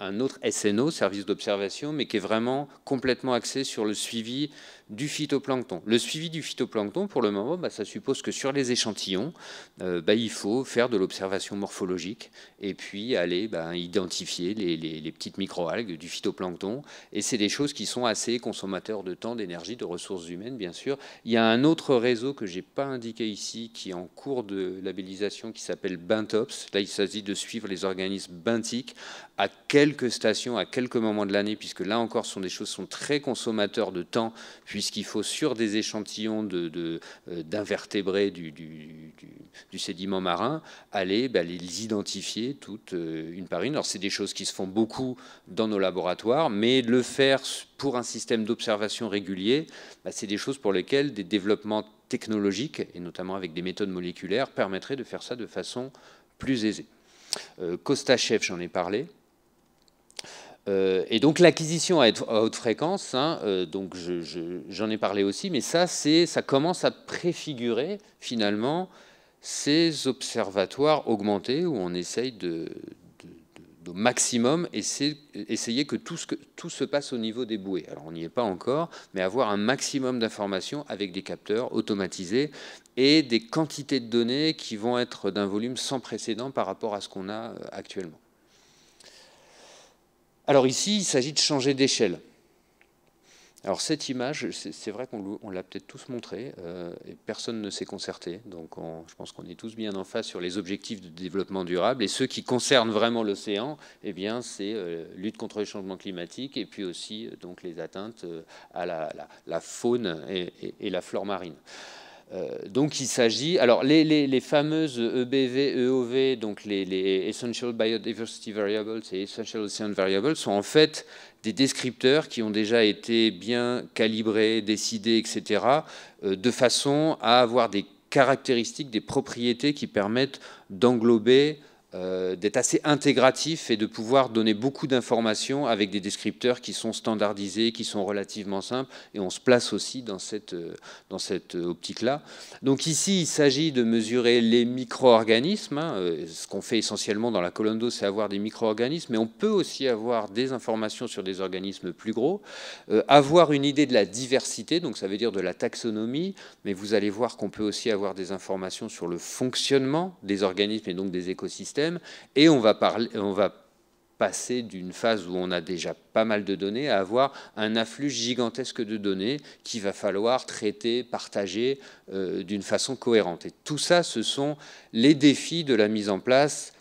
un, autre SNO, service d'observation, mais qui est vraiment complètement axé sur le suivi du phytoplancton. Le suivi du phytoplancton, pour le moment, bah, ça suppose que sur les échantillons, euh, bah, il faut faire de l'observation morphologique et puis aller bah, identifier les, les, les petites microalgues du phytoplancton. Et c'est des choses qui sont assez consommateurs de temps, d'énergie, de ressources humaines, bien sûr. Il y a un autre réseau que je n'ai pas indiqué ici, qui est en cours de labellisation, qui s'appelle Bintops. Là, il s'agit de suivre les organismes benthiques à quelques stations, à quelques moments de l'année, puisque là encore, ce sont des choses qui sont très consommateurs de temps, puis puisqu'il faut sur des échantillons euh, d'invertébrés du, sédiment marin aller bah, les identifier toutes euh, une par une. Alors c'est des choses qui se font beaucoup dans nos laboratoires, mais le faire pour un système d'observation régulier, bah, c'est des choses pour lesquelles des développements technologiques, et notamment avec des méthodes moléculaires, permettraient de faire ça de façon plus aisée. Costa euh, Kostachev, j'en ai parlé. Euh, et donc l'acquisition à, haute fréquence, hein, euh, donc j'en ai parlé aussi, mais ça, ça commence à préfigurer finalement ces observatoires augmentés où on essaye de, au maximum essayer, que, tout que tout se passe au niveau des bouées. Alors on n'y est pas encore, mais avoir un maximum d'informations avec des capteurs automatisés et des quantités de données qui vont être d'un volume sans précédent par rapport à ce qu'on a euh, actuellement. Alors ici, il s'agit de changer d'échelle. Alors cette image, c'est vrai qu'on l'a peut-être tous montrée, euh, et personne ne s'est concerté, donc je pense qu'on est tous bien en face sur les objectifs de développement durable, et ceux qui concernent vraiment l'océan, eh bien c'est euh, lutte contre le changement climatique, et puis aussi euh, donc les atteintes à la, faune et, la flore marine. Euh, donc il s'agit, alors les, fameuses EBV, EOV, donc les, les, Essential Biodiversity Variables et Essential Ocean Variables sont en fait des descripteurs qui ont déjà été bien calibrés, décidés, etc., euh, de façon à avoir des caractéristiques, des propriétés qui permettent d'englober euh, d'être assez intégratif et de pouvoir donner beaucoup d'informations avec des descripteurs qui sont standardisés, qui sont relativement simples, et on se place aussi dans cette, euh, dans cette euh, optique-là. Donc ici, il s'agit de mesurer les micro-organismes. Hein. Ce qu'on fait essentiellement dans la colonne d'eau, c'est avoir des micro-organismes, mais on peut aussi avoir des informations sur des organismes plus gros, avoir une idée de la diversité, donc ça veut dire de la taxonomie, mais vous allez voir qu'on peut aussi avoir des informations sur le fonctionnement des organismes et donc des écosystèmes et on va, parler, on va passer d'une phase où on a déjà pas mal de données à avoir un afflux gigantesque de données qu'il va falloir traiter, partager euh, d'une façon cohérente. Et tout ça, ce sont les défis de la mise en place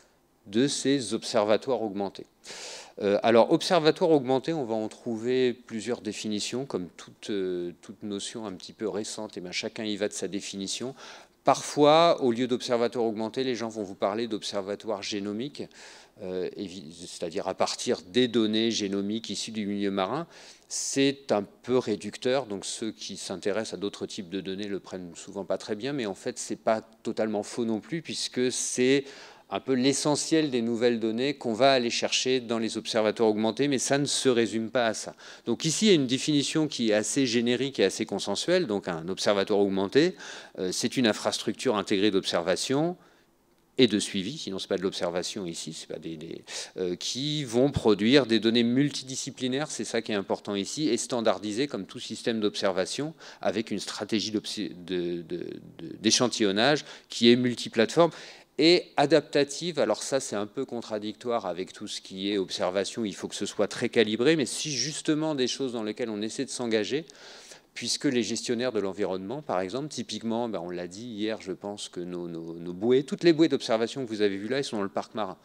de ces observatoires augmentés. Euh, alors, observatoire augmenté, on va en trouver plusieurs définitions, comme toute, euh, notion un petit peu récente, et ben, chacun y va de sa définition. Parfois, au lieu d'observatoire augmenté, les gens vont vous parler d'observatoire génomique, euh, c'est-à-dire à partir des données génomiques issues du milieu marin. C'est un peu réducteur, donc ceux qui s'intéressent à d'autres types de données le prennent souvent pas très bien, mais en fait, c'est pas totalement faux non plus, puisque c'est un peu l'essentiel des nouvelles données qu'on va aller chercher dans les observatoires augmentés, mais ça ne se résume pas à ça. Donc ici, il y a une définition qui est assez générique et assez consensuelle. Donc un observatoire augmenté, euh, c'est une infrastructure intégrée d'observation et de suivi, sinon c'est pas de l'observation ici, c'est pas des, euh, qui vont produire des données multidisciplinaires, c'est ça qui est important ici, et standardisées comme tout système d'observation avec une stratégie d'échantillonnage qui est multiplateforme et adaptative. Alors ça, c'est un peu contradictoire avec tout ce qui est observation. Il faut que ce soit très calibré, mais si justement des choses dans lesquelles on essaie de s'engager, puisque les gestionnaires de l'environnement, par exemple, typiquement, ben, on l'a dit hier, je pense que nos, bouées, toutes les bouées d'observation que vous avez vues là, elles sont dans le parc marin.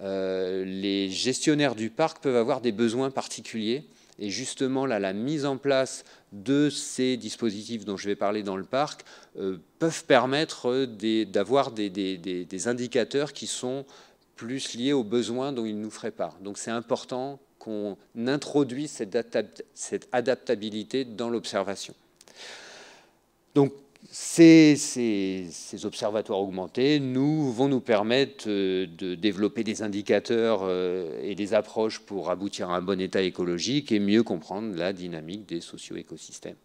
Euh, les gestionnaires du parc peuvent avoir des besoins particuliers et justement, la mise en place de ces dispositifs dont je vais parler dans le parc euh, peuvent permettre euh, d'avoir des, indicateurs qui sont plus liés aux besoins dont ils nous feraient part. Donc c'est important qu'on introduise cette, adaptabilité dans l'observation. Donc ces, observatoires augmentés nous, vont nous permettre euh, de développer des indicateurs euh, et des approches pour aboutir à un bon état écologique et mieux comprendre la dynamique des socio-écosystèmes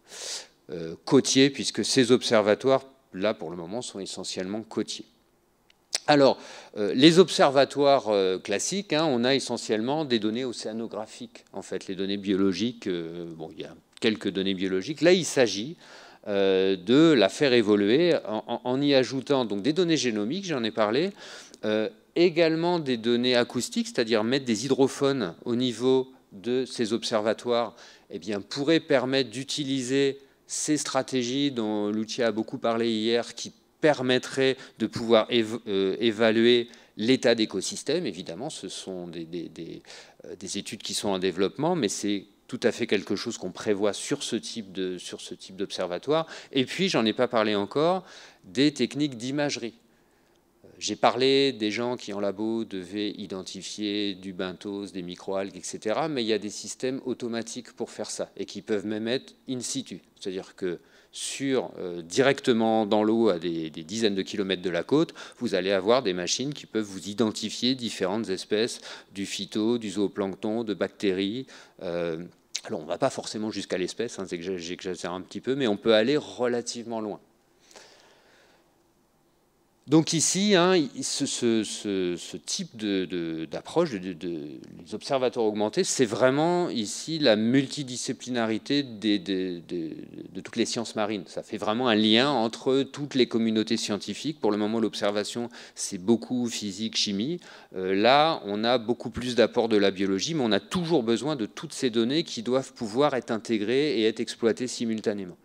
euh, côtiers, puisque ces observatoires, là pour le moment, sont essentiellement côtiers. Alors, les observatoires classiques, hein, on a essentiellement des données océanographiques, en fait, les données biologiques. bon, il y a quelques données biologiques. Là, il s'agit euh, de la faire évoluer en, y ajoutant donc des données génomiques, j'en ai parlé, euh, également des données acoustiques, c'est-à-dire mettre des hydrophones au niveau de ces observatoires, eh bien, pourrait permettre d'utiliser ces stratégies dont l'outil a beaucoup parlé hier, qui permettraient de pouvoir euh, évaluer l'état d'écosystème. Évidemment, ce sont des, des études qui sont en développement, mais c'est tout à fait quelque chose qu'on prévoit sur ce type de sur ce type d'observatoire. Et puis, j'en ai pas parlé encore des techniques d'imagerie. Euh, j'ai parlé des gens qui en labo devaient identifier du benthos, des microalgues, etc. Mais il y a des systèmes automatiques pour faire ça et qui peuvent même être in situ, c'est-à-dire que sur, euh, directement dans l'eau à des, dizaines de kilomètres de la côte, vous allez avoir des machines qui peuvent vous identifier différentes espèces du phyto, du zooplancton, de bactéries. Euh, alors on ne va pas forcément jusqu'à l'espèce, c'est hein, que j'exagère un petit peu, mais on peut aller relativement loin. Donc ici, hein, ce, type d'approche, de, les observateurs augmentés, c'est vraiment ici la multidisciplinarité de toutes les sciences marines. Ça fait vraiment un lien entre toutes les communautés scientifiques. Pour le moment, l'observation, c'est beaucoup physique, chimie. Euh, là, on a beaucoup plus d'apports de la biologie, mais on a toujours besoin de toutes ces données qui doivent pouvoir être intégrées et être exploitées simultanément.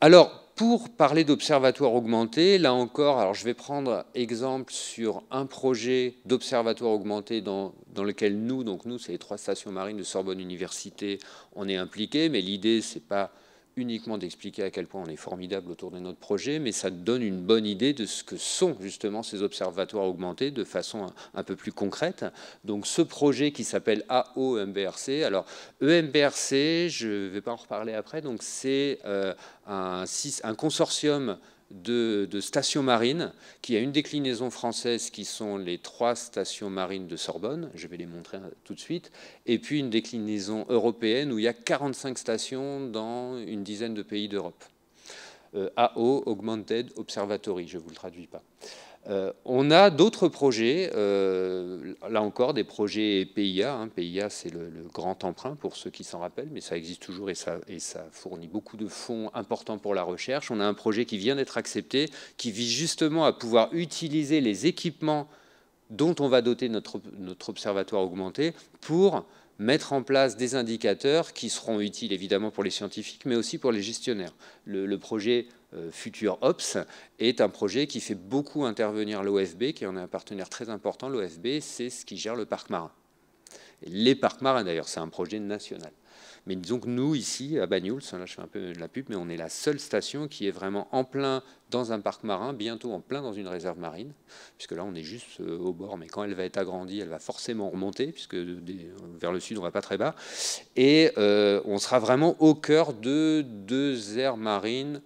Alors, pour parler d'observatoire augmenté, là encore, alors je vais prendre exemple sur un projet d'observatoire augmenté dans, dans, lequel nous, donc nous, c'est les trois stations marines de Sorbonne Université, on est impliqués, mais l'idée, c'est pas uniquement d'expliquer à quel point on est formidable autour de notre projet, mais ça donne une bonne idée de ce que sont justement ces observatoires augmentés de façon un, peu plus concrète. Donc ce projet qui s'appelle AOMBRC, alors EMBRC, je ne vais pas en reparler après, donc c'est euh, un, un, consortium de, stations marines, qui a une déclinaison française qui sont les trois stations marines de Sorbonne, je vais les montrer euh, tout de suite, et puis une déclinaison européenne où il y a 45 stations dans une dizaine de pays d'Europe. Euh, AO, Augmented Observatory, je ne vous le traduis pas. Euh, on a d'autres projets, euh, là encore des projets PIA. Hein. PIA, c'est le, grand emprunt pour ceux qui s'en rappellent, mais ça existe toujours et ça, fournit beaucoup de fonds importants pour la recherche. On a un projet qui vient d'être accepté, qui vise justement à pouvoir utiliser les équipements dont on va doter notre, observatoire augmenté pour mettre en place des indicateurs qui seront utiles évidemment pour les scientifiques, mais aussi pour les gestionnaires. le projet euh, Future Ops est un projet qui fait beaucoup intervenir l'OFB, qui en est un partenaire très important. L'OFB, c'est ce qui gère le parc marin. les parcs marins, d'ailleurs, c'est un projet national. Mais disons que nous, ici, à Banyuls, là je fais un peu de la pub, mais on est la seule station qui est vraiment en plein dans un parc marin, bientôt en plein dans une réserve marine, puisque là on est juste euh, au bord, mais quand elle va être agrandie, elle va forcément remonter, puisque vers le sud on va pas très bas, et euh, on sera vraiment au cœur de deux aires marines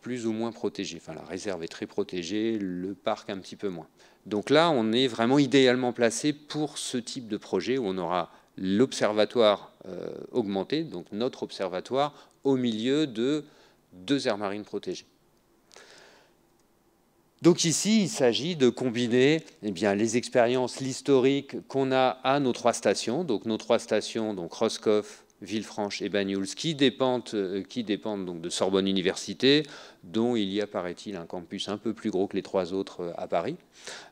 plus ou moins protégé. Enfin, la réserve est très protégée, le parc un petit peu moins. Donc là, on est vraiment idéalement placé pour ce type de projet où on aura l'observatoire euh, augmenté, donc notre observatoire, au milieu de deux aires marines protégées. Donc ici, il s'agit de combiner eh bien, les expériences, l'historique qu'on a à nos trois stations, donc nos trois stations, donc Roscoff, Villefranche et Banyuls qui dépendent, euh, qui dépendent donc de Sorbonne Université, dont il y a, paraît-il, un campus un peu plus gros que les trois autres euh, à Paris.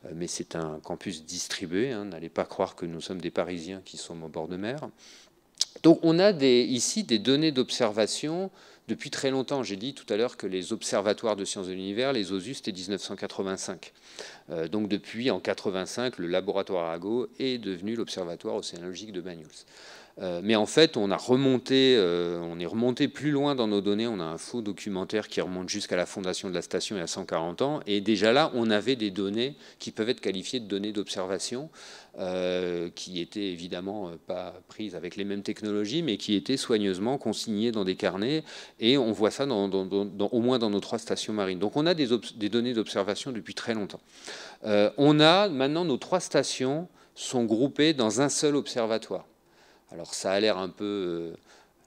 Euh, mais c'est un campus distribué, hein. n'allez pas croire que nous sommes des Parisiens qui sommes au bord de mer. Donc on a ici des données d'observation depuis très longtemps. J'ai dit tout à l'heure que les observatoires de sciences de l'univers, les OSU, c'était 1985. donc depuis en 85, le laboratoire Arago est devenu l'observatoire océanologique de Bagnols. Euh, mais en fait, euh, on est remonté plus loin dans nos données. On a un faux documentaire qui remonte jusqu'à la fondation de la station il y a 140 ans. Et déjà là, on avait des données qui peuvent être qualifiées de données d'observation, euh, qui étaient évidemment pas prises avec les mêmes technologies, mais qui étaient soigneusement consignées dans des carnets. Et on voit ça dans, au moins dans nos trois stations marines. Donc on a des, des données d'observation depuis très longtemps. on a maintenant nos trois stations sont groupées dans un seul observatoire. Alors ça a l'air un peu, euh,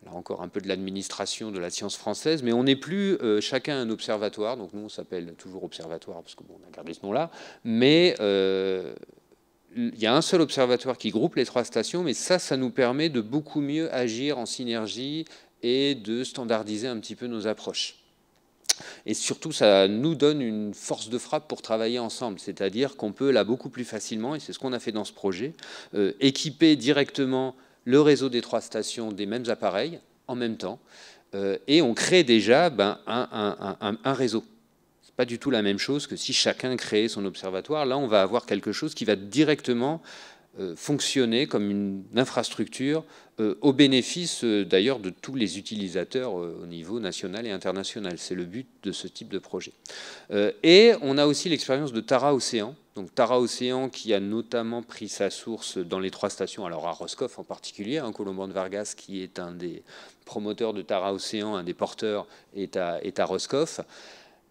là encore, un peu de l'administration de la science française, mais on n'est plus euh, chacun un observatoire, donc nous on s'appelle toujours observatoire, parce que a gardé ce nom-là, mais... Euh, il y a un seul observatoire qui groupe les trois stations, mais ça, ça nous permet de beaucoup mieux agir en synergie et de standardiser un petit peu nos approches. Et surtout, ça nous donne une force de frappe pour travailler ensemble, c'est-à-dire qu'on peut là beaucoup plus facilement, et c'est ce qu'on a fait dans ce projet, équiper directement le réseau des trois stations des mêmes appareils en même temps, euh, et on crée déjà ben, un, un réseau. Ce n'est pas du tout la même chose que si chacun créait son observatoire. Là, on va avoir quelque chose qui va directement euh, fonctionner comme une infrastructure euh, au bénéfice euh, d'ailleurs de tous les utilisateurs au niveau national et international. C'est le but de ce type de projet. et on a aussi l'expérience de Tara Océan. Donc Tara Océan qui a notamment pris sa source dans les trois stations, alors à Roscoff en particulier, hein, Colomban de Vargas qui est un des promoteurs de Tara Océan, un des porteurs, est à, est à Roscoff.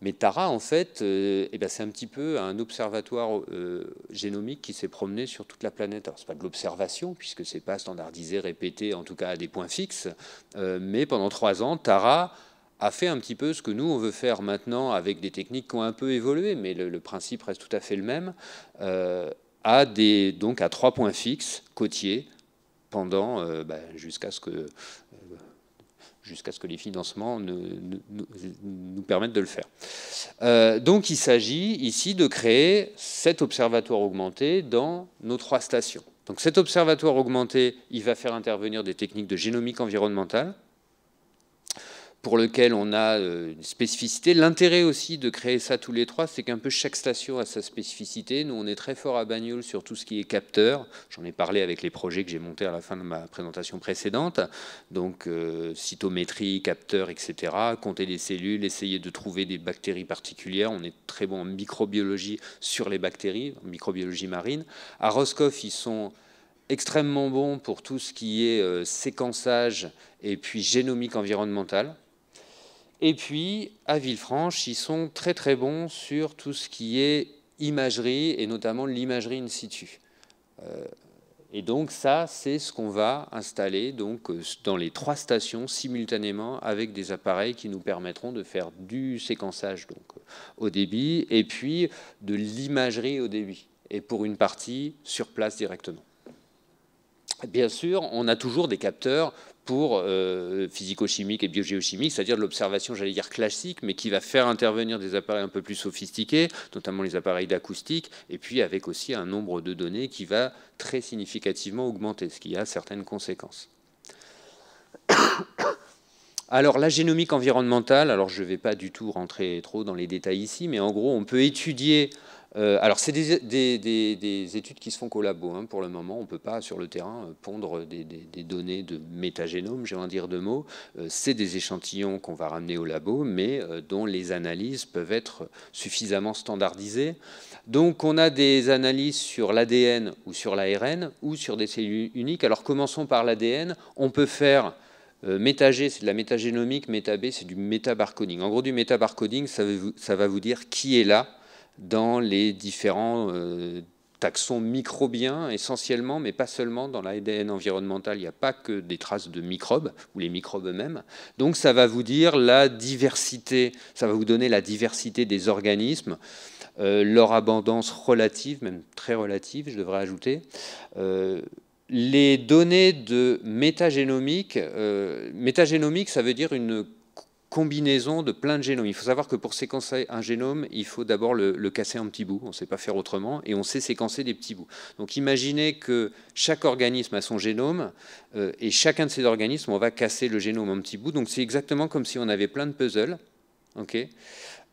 Mais Tara, en fait, euh, eh ben, c'est un petit peu un observatoire euh, génomique qui s'est promené sur toute la planète. Alors, ce n'est pas de l'observation, puisque ce n'est pas standardisé, répété, en tout cas à des points fixes. Euh, mais pendant trois ans, Tara a fait un petit peu ce que nous, on veut faire maintenant avec des techniques qui ont un peu évolué, mais le, principe reste tout à fait le même, à des, donc à trois points fixes, côtiers, pendant ben, jusqu'à ce que jusqu'à ce que les financements nous permettent de le faire. Euh, donc il s'agit ici de créer cet observatoire augmenté dans nos trois stations. Donc cet observatoire augmenté, il va faire intervenir des techniques de génomique environnementale, pour lequel on a euh, une spécificité. L'intérêt aussi de créer ça tous les trois, c'est qu'un peu chaque station a sa spécificité. Nous, on est très fort à Bagnoles sur tout ce qui est capteur. J'en ai parlé avec les projets que j'ai montés à la fin de ma présentation précédente. Donc, euh, cytométrie, capteur, etc. Compter des cellules, essayer de trouver des bactéries particulières. On est très bon en microbiologie sur les bactéries, en microbiologie marine. À Roscoff, ils sont extrêmement bons pour tout ce qui est euh, séquençage et puis génomique environnementale. Et puis, à Villefranche, ils sont très très bons sur tout ce qui est imagerie, et notamment l'imagerie in situ. Euh, et donc ça, c'est ce qu'on va installer donc, euh, dans les trois stations simultanément avec des appareils qui nous permettront de faire du séquençage donc, euh, au débit et puis de l'imagerie au débit, et pour une partie sur place directement. Bien sûr, on a toujours des capteurs euh, physico-chimique et biogéochimique, c'est-à-dire de l'observation, j'allais dire classique, mais qui va faire intervenir des appareils un peu plus sophistiqués, notamment les appareils d'acoustique, et puis avec aussi un nombre de données qui va très significativement augmenter, ce qui a certaines conséquences. Alors la génomique environnementale, alors je ne vais pas du tout rentrer trop dans les détails ici, mais en gros on peut étudier euh, alors, c'est des, études qui se font qu'au labo. Hein. pour le moment, on ne peut pas, sur le terrain, euh, pondre des, données de métagénome, j'ai envie de dire deux mots. Euh, c'est des échantillons qu'on va ramener au labo, mais dont les analyses peuvent être suffisamment standardisées. Donc, on a des analyses sur l'ADN ou sur l'ARN ou sur des cellules uniques. Alors, commençons par l'ADN. On peut faire métagé, c'est de la métagénomique. Métabé, c'est du métabarcoding. En gros, du métabarcoding, ça va vous dire qui est là dans les différents euh, taxons microbiens essentiellement, mais pas seulement. Dans l'ADN environnemental, il n'y a pas que des traces de microbes ou les microbes eux-mêmes. Donc ça va vous dire la diversité, ça va vous donner la diversité des organismes. Euh, leur abondance relative, même très relative, je devrais ajouter. Euh, les données de métagénomique, métagénomique, ça veut dire une combinaison de plein de génomes. Il faut savoir que pour séquencer un génome, il faut d'abord le, casser en petits bouts, on ne sait pas faire autrement, et on sait séquencer des petits bouts. Donc imaginez que chaque organisme a son génome, euh, et chacun de ces organismes, on va casser le génome en petits bouts. Donc c'est exactement comme si on avait plein de puzzles. ok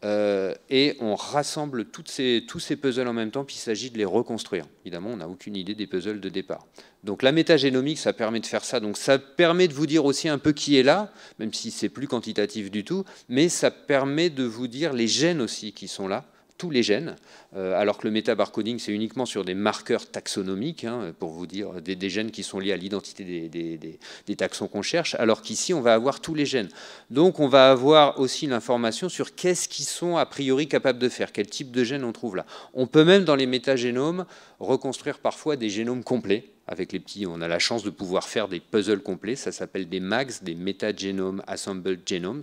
euh, et on rassemble toutes ces, tous ces puzzles en même temps, puis il s'agit de les reconstruire. Évidemment, on n'a aucune idée des puzzles de départ. Donc la métagénomique, ça permet de faire ça. Donc ça permet de vous dire aussi un peu qui est là, même si c'est plus quantitatif du tout, mais ça permet de vous dire les gènes aussi qui sont là, tous les gènes, euh, alors que le métabarcoding, c'est uniquement sur des marqueurs taxonomiques, hein, pour vous dire, des, gènes qui sont liés à l'identité des, des, taxons qu'on cherche, alors qu'ici, on va avoir tous les gènes. Donc, on va avoir aussi l'information sur qu'est-ce qu'ils sont a priori capables de faire, quel type de gènes on trouve là. On peut même, dans les métagénomes, reconstruire parfois des génomes complets, avec les petits, on a la chance de pouvoir faire des puzzles complets. Ça s'appelle des max, des Metagenome Assembled Genomes.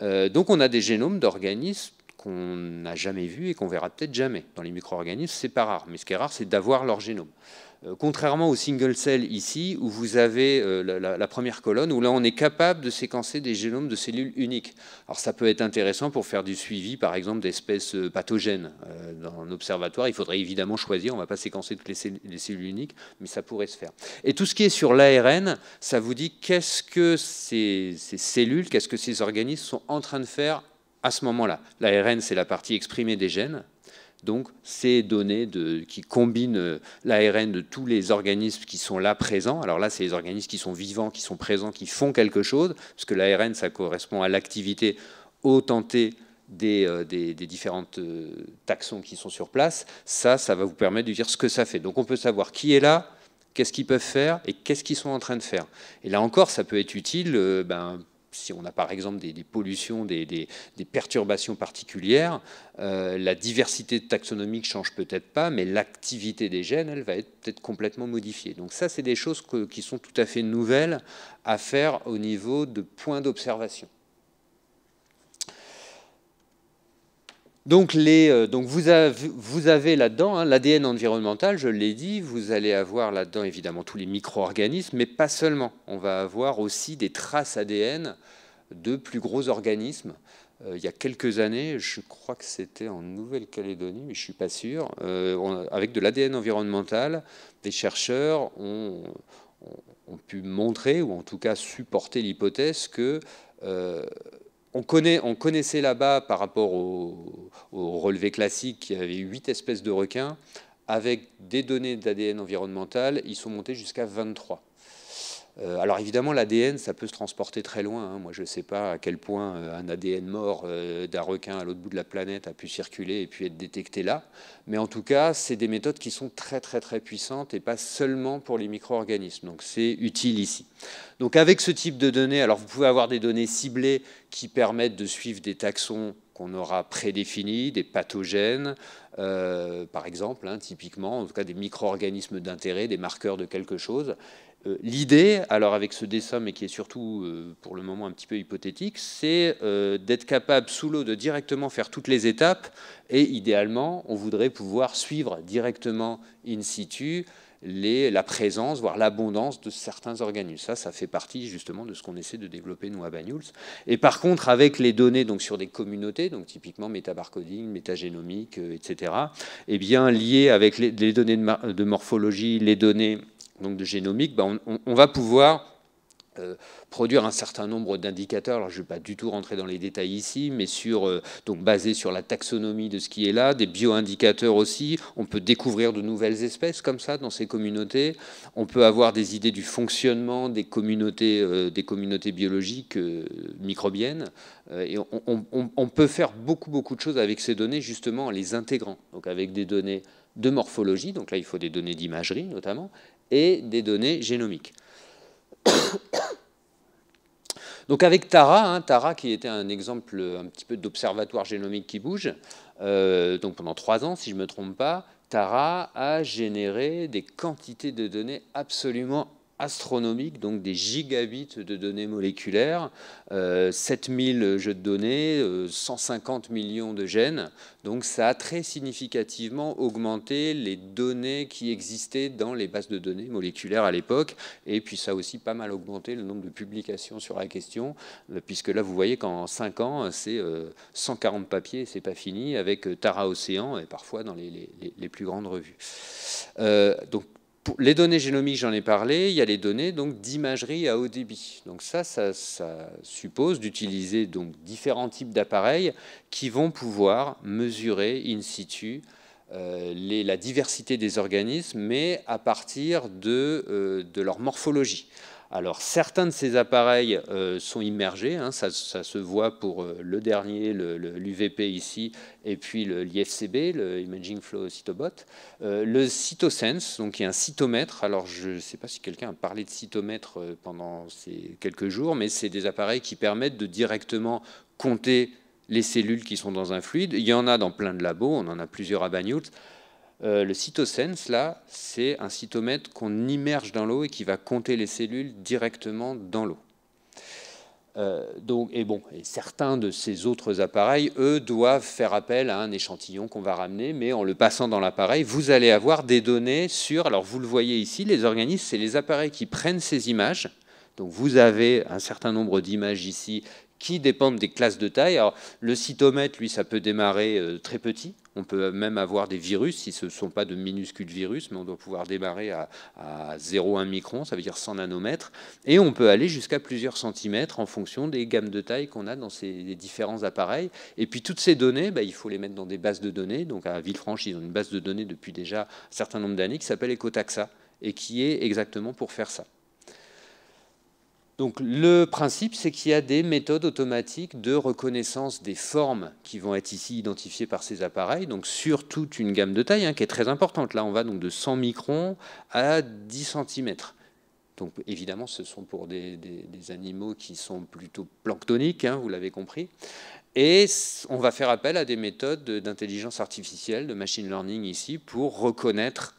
Euh, donc on a des génomes d'organismes qu'on n'a jamais vu et qu'on verra peut-être jamais. Dans les micro-organismes, c'est pas rare, mais ce qui est rare, c'est d'avoir leur génome. Euh, contrairement au single cell ici, où vous avez euh, la, première colonne, où là on est capable de séquencer des génomes de cellules uniques. Alors ça peut être intéressant pour faire du suivi, par exemple, d'espèces euh, pathogènes. dans l'observatoire, il faudrait évidemment choisir, on ne va pas séquencer toutes les cellules, uniques, mais ça pourrait se faire. Et tout ce qui est sur l'ARN, ça vous dit qu'est-ce que ces, ces cellules, qu'est-ce que ces organismes sont en train de faire à ce moment-là. L'ARN, c'est la partie exprimée des gènes. Donc, ces données qui combinent euh, l'ARN de tous les organismes qui sont là présents. Alors là, c'est les organismes qui sont vivants, qui sont présents, qui font quelque chose, parce que l'ARN, ça correspond à l'activité au euh, des, différentes euh, taxons qui sont sur place. Ça, ça va vous permettre de dire ce que ça fait. Donc, on peut savoir qui est là, qu'est-ce qu'ils peuvent faire et qu'est-ce qu'ils sont en train de faire. Et là encore, ça peut être utile ben, si on a par exemple des, pollutions, des, perturbations particulières, euh, la diversité taxonomique change peut-être pas, mais l'activité des gènes, elle va être peut-être complètement modifiée. Donc ça, c'est des choses qui sont tout à fait nouvelles à faire au niveau de points d'observation. Donc, les, euh, donc vous avez, vous avez là-dedans hein, l'ADN environnemental, je l'ai dit, vous allez avoir là-dedans évidemment tous les micro-organismes, mais pas seulement. On va avoir aussi des traces ADN de plus gros organismes. Euh, il y a quelques années, je crois que c'était en Nouvelle-Calédonie, mais je ne suis pas sûr, euh, avec de l'ADN environnemental, des chercheurs ont, pu montrer, ou en tout cas supporter l'hypothèse que on, connaissait là-bas, par rapport au, relevé classique, qu'il y avait huit espèces de requins. Avec des données d'ADN environnemental, ils sont montés jusqu'à 23. Euh, alors évidemment, l'ADN, ça peut se transporter très loin. Hein. Moi, je ne sais pas à quel point euh, un ADN mort euh, d'un requin à l'autre bout de la planète a pu circuler et puis être détecté là. Mais en tout cas, c'est des méthodes qui sont très très très puissantes et pas seulement pour les micro-organismes. Donc c'est utile ici. Donc avec ce type de données, alors vous pouvez avoir des données ciblées qui permettent de suivre des taxons qu'on aura prédéfinis, des pathogènes, par exemple, hein, typiquement, en tout cas des micro-organismes d'intérêt, des marqueurs de quelque chose. Euh, l'idée, alors avec ce dessin, mais qui est surtout euh, pour le moment un petit peu hypothétique, c'est euh, d'être capable sous l'eau de directement faire toutes les étapes et idéalement, on voudrait pouvoir suivre directement in situ la présence, voire l'abondance de certains organismes. Ça, ça fait partie justement de ce qu'on essaie de développer nous à Banyuls. Et par contre, avec les données donc sur des communautés, donc typiquement métabarcoding, métagénomique, euh, etc., eh bien liées avec les, données de, morphologie, les données donc de génomique, bah, on va pouvoir euh, produire un certain nombre d'indicateurs, alors je ne vais pas du tout rentrer dans les détails ici, mais sur, euh, donc basé sur la taxonomie de ce qui est là, des bioindicateurs aussi, on peut découvrir de nouvelles espèces comme ça dans ces communautés, on peut avoir des idées du fonctionnement des communautés, euh, des communautés biologiques microbiennes, et on, on peut faire beaucoup beaucoup de choses avec ces données justement en les intégrant, donc avec des données de morphologie, donc là il faut des données d'imagerie notamment, et des données génomiques. Donc avec Tara, hein, Tara qui était un exemple un petit peu d'observatoire génomique qui bouge, euh, donc pendant trois ans si je ne me trompe pas, Tara a généré des quantités de données absolument astronomique, donc des gigabits de données moléculaires, 7000 euh, jeux de données, 150 euh, millions de gènes. Donc ça a très significativement augmenté les données qui existaient dans les bases de données moléculaires à l'époque. Et puis ça a aussi pas mal augmenté le nombre de publications sur la question, puisque là vous voyez qu'en 5 ans, c'est 140 euh, papiers, c'est pas fini, avec Tara Océan et parfois dans les, les plus grandes revues. donc les données génomiques, j'en ai parlé, il y a les données donc d'imagerie à haut débit. Donc ça, ça, suppose d'utiliser donc différents types d'appareils qui vont pouvoir mesurer in situ euh, la diversité des organismes, mais à partir de euh, leur morphologie. Alors certains de ces appareils euh, sont immergés, hein, ça, se voit pour euh, le dernier, l'UVP ici, et puis l'IFCB, le, le, Imaging Flow Cytobot. Euh, le Cytosense, donc qui est un cytomètre, alors je ne sais pas si quelqu'un a parlé de cytomètre pendant ces quelques jours, mais c'est des appareils qui permettent de directement compter les cellules qui sont dans un fluide. Il y en a dans plein de labos, on en a plusieurs à Banyuls. Euh, le cytosense, là, c'est un cytomètre qu'on immerge dans l'eau et qui va compter les cellules directement dans l'eau. Euh, donc, et bon, certains de ces autres appareils, eux, doivent faire appel à un échantillon qu'on va ramener, mais en le passant dans l'appareil, vous allez avoir des données sur. Alors, vous le voyez ici, les organismes, c'est les appareils qui prennent ces images. Donc, vous avez un certain nombre d'images ici qui dépendent des classes de taille. Alors, le cytomètre, lui, ça peut démarrer euh, très petit. On peut même avoir des virus, si ce ne sont pas de minuscules virus, mais on doit pouvoir démarrer à, à 0,1 micron, ça veut dire 100 nanomètres. Et on peut aller jusqu'à plusieurs centimètres en fonction des gammes de taille qu'on a dans ces différents appareils. Et puis toutes ces données, bah, il faut les mettre dans des bases de données. Donc à Villefranche, ils ont une base de données depuis déjà un certain nombre d'années qui s'appelle Ecotaxa et qui est exactement pour faire ça. Donc le principe, c'est qu'il y a des méthodes automatiques de reconnaissance des formes qui vont être ici identifiées par ces appareils, donc sur toute une gamme de taille hein, qui est très importante. Là, on va donc de 100 microns à 10 cm. Donc évidemment, ce sont pour des, animaux qui sont plutôt planctoniques, hein, vous l'avez compris. Et on va faire appel à des méthodes d'intelligence artificielle, de machine learning ici, pour reconnaître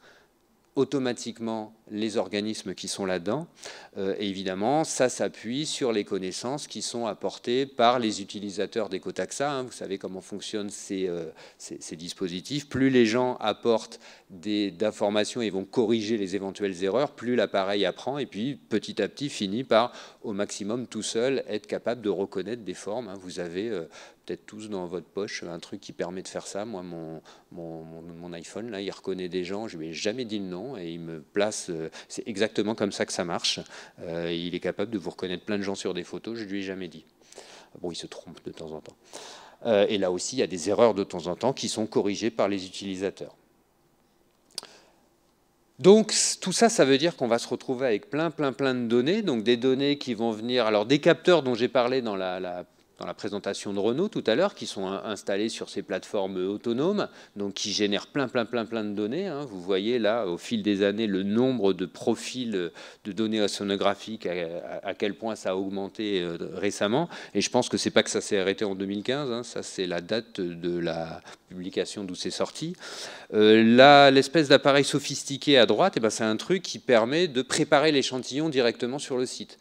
automatiquement les organismes qui sont là-dedans. Euh, évidemment, ça s'appuie sur les connaissances qui sont apportées par les utilisateurs d'EcoTaxa. Hein. Vous savez comment fonctionnent ces, euh, dispositifs. Plus les gens apportent d'informations et vont corriger les éventuelles erreurs, plus l'appareil apprend et puis petit à petit finit par, au maximum tout seul, être capable de reconnaître des formes. Hein. Vous avez euh, peut-être tous dans votre poche un truc qui permet de faire ça. Moi, mon, mon, mon iPhone, là, il reconnaît des gens, je lui ai jamais dit le nom et il me place euh, c'est exactement comme ça que ça marche. Euh, il est capable de vous reconnaître plein de gens sur des photos, je lui ai jamais dit. Bon, il se trompe de temps en temps. Euh, et là aussi, il y a des erreurs de temps en temps qui sont corrigées par les utilisateurs. Donc tout ça, ça veut dire qu'on va se retrouver avec plein, plein, plein de données. Donc des données qui vont venir, alors des capteurs dont j'ai parlé dans la dans la présentation de Renault tout à l'heure, qui sont installés sur ces plateformes autonomes, donc qui génèrent plein, plein, plein, plein de données. Hein. Vous voyez là, au fil des années, le nombre de profils euh, de données sonographiques, à, quel point ça a augmenté euh, récemment. Et je pense que c'est pas que ça s'est arrêté en 2015, hein. ça c'est la date de la publication d'où c'est sorti. Euh, là, l'espèce d'appareil sophistiqué à droite, et eh ben, c'est un truc qui permet de préparer l'échantillon directement sur le site.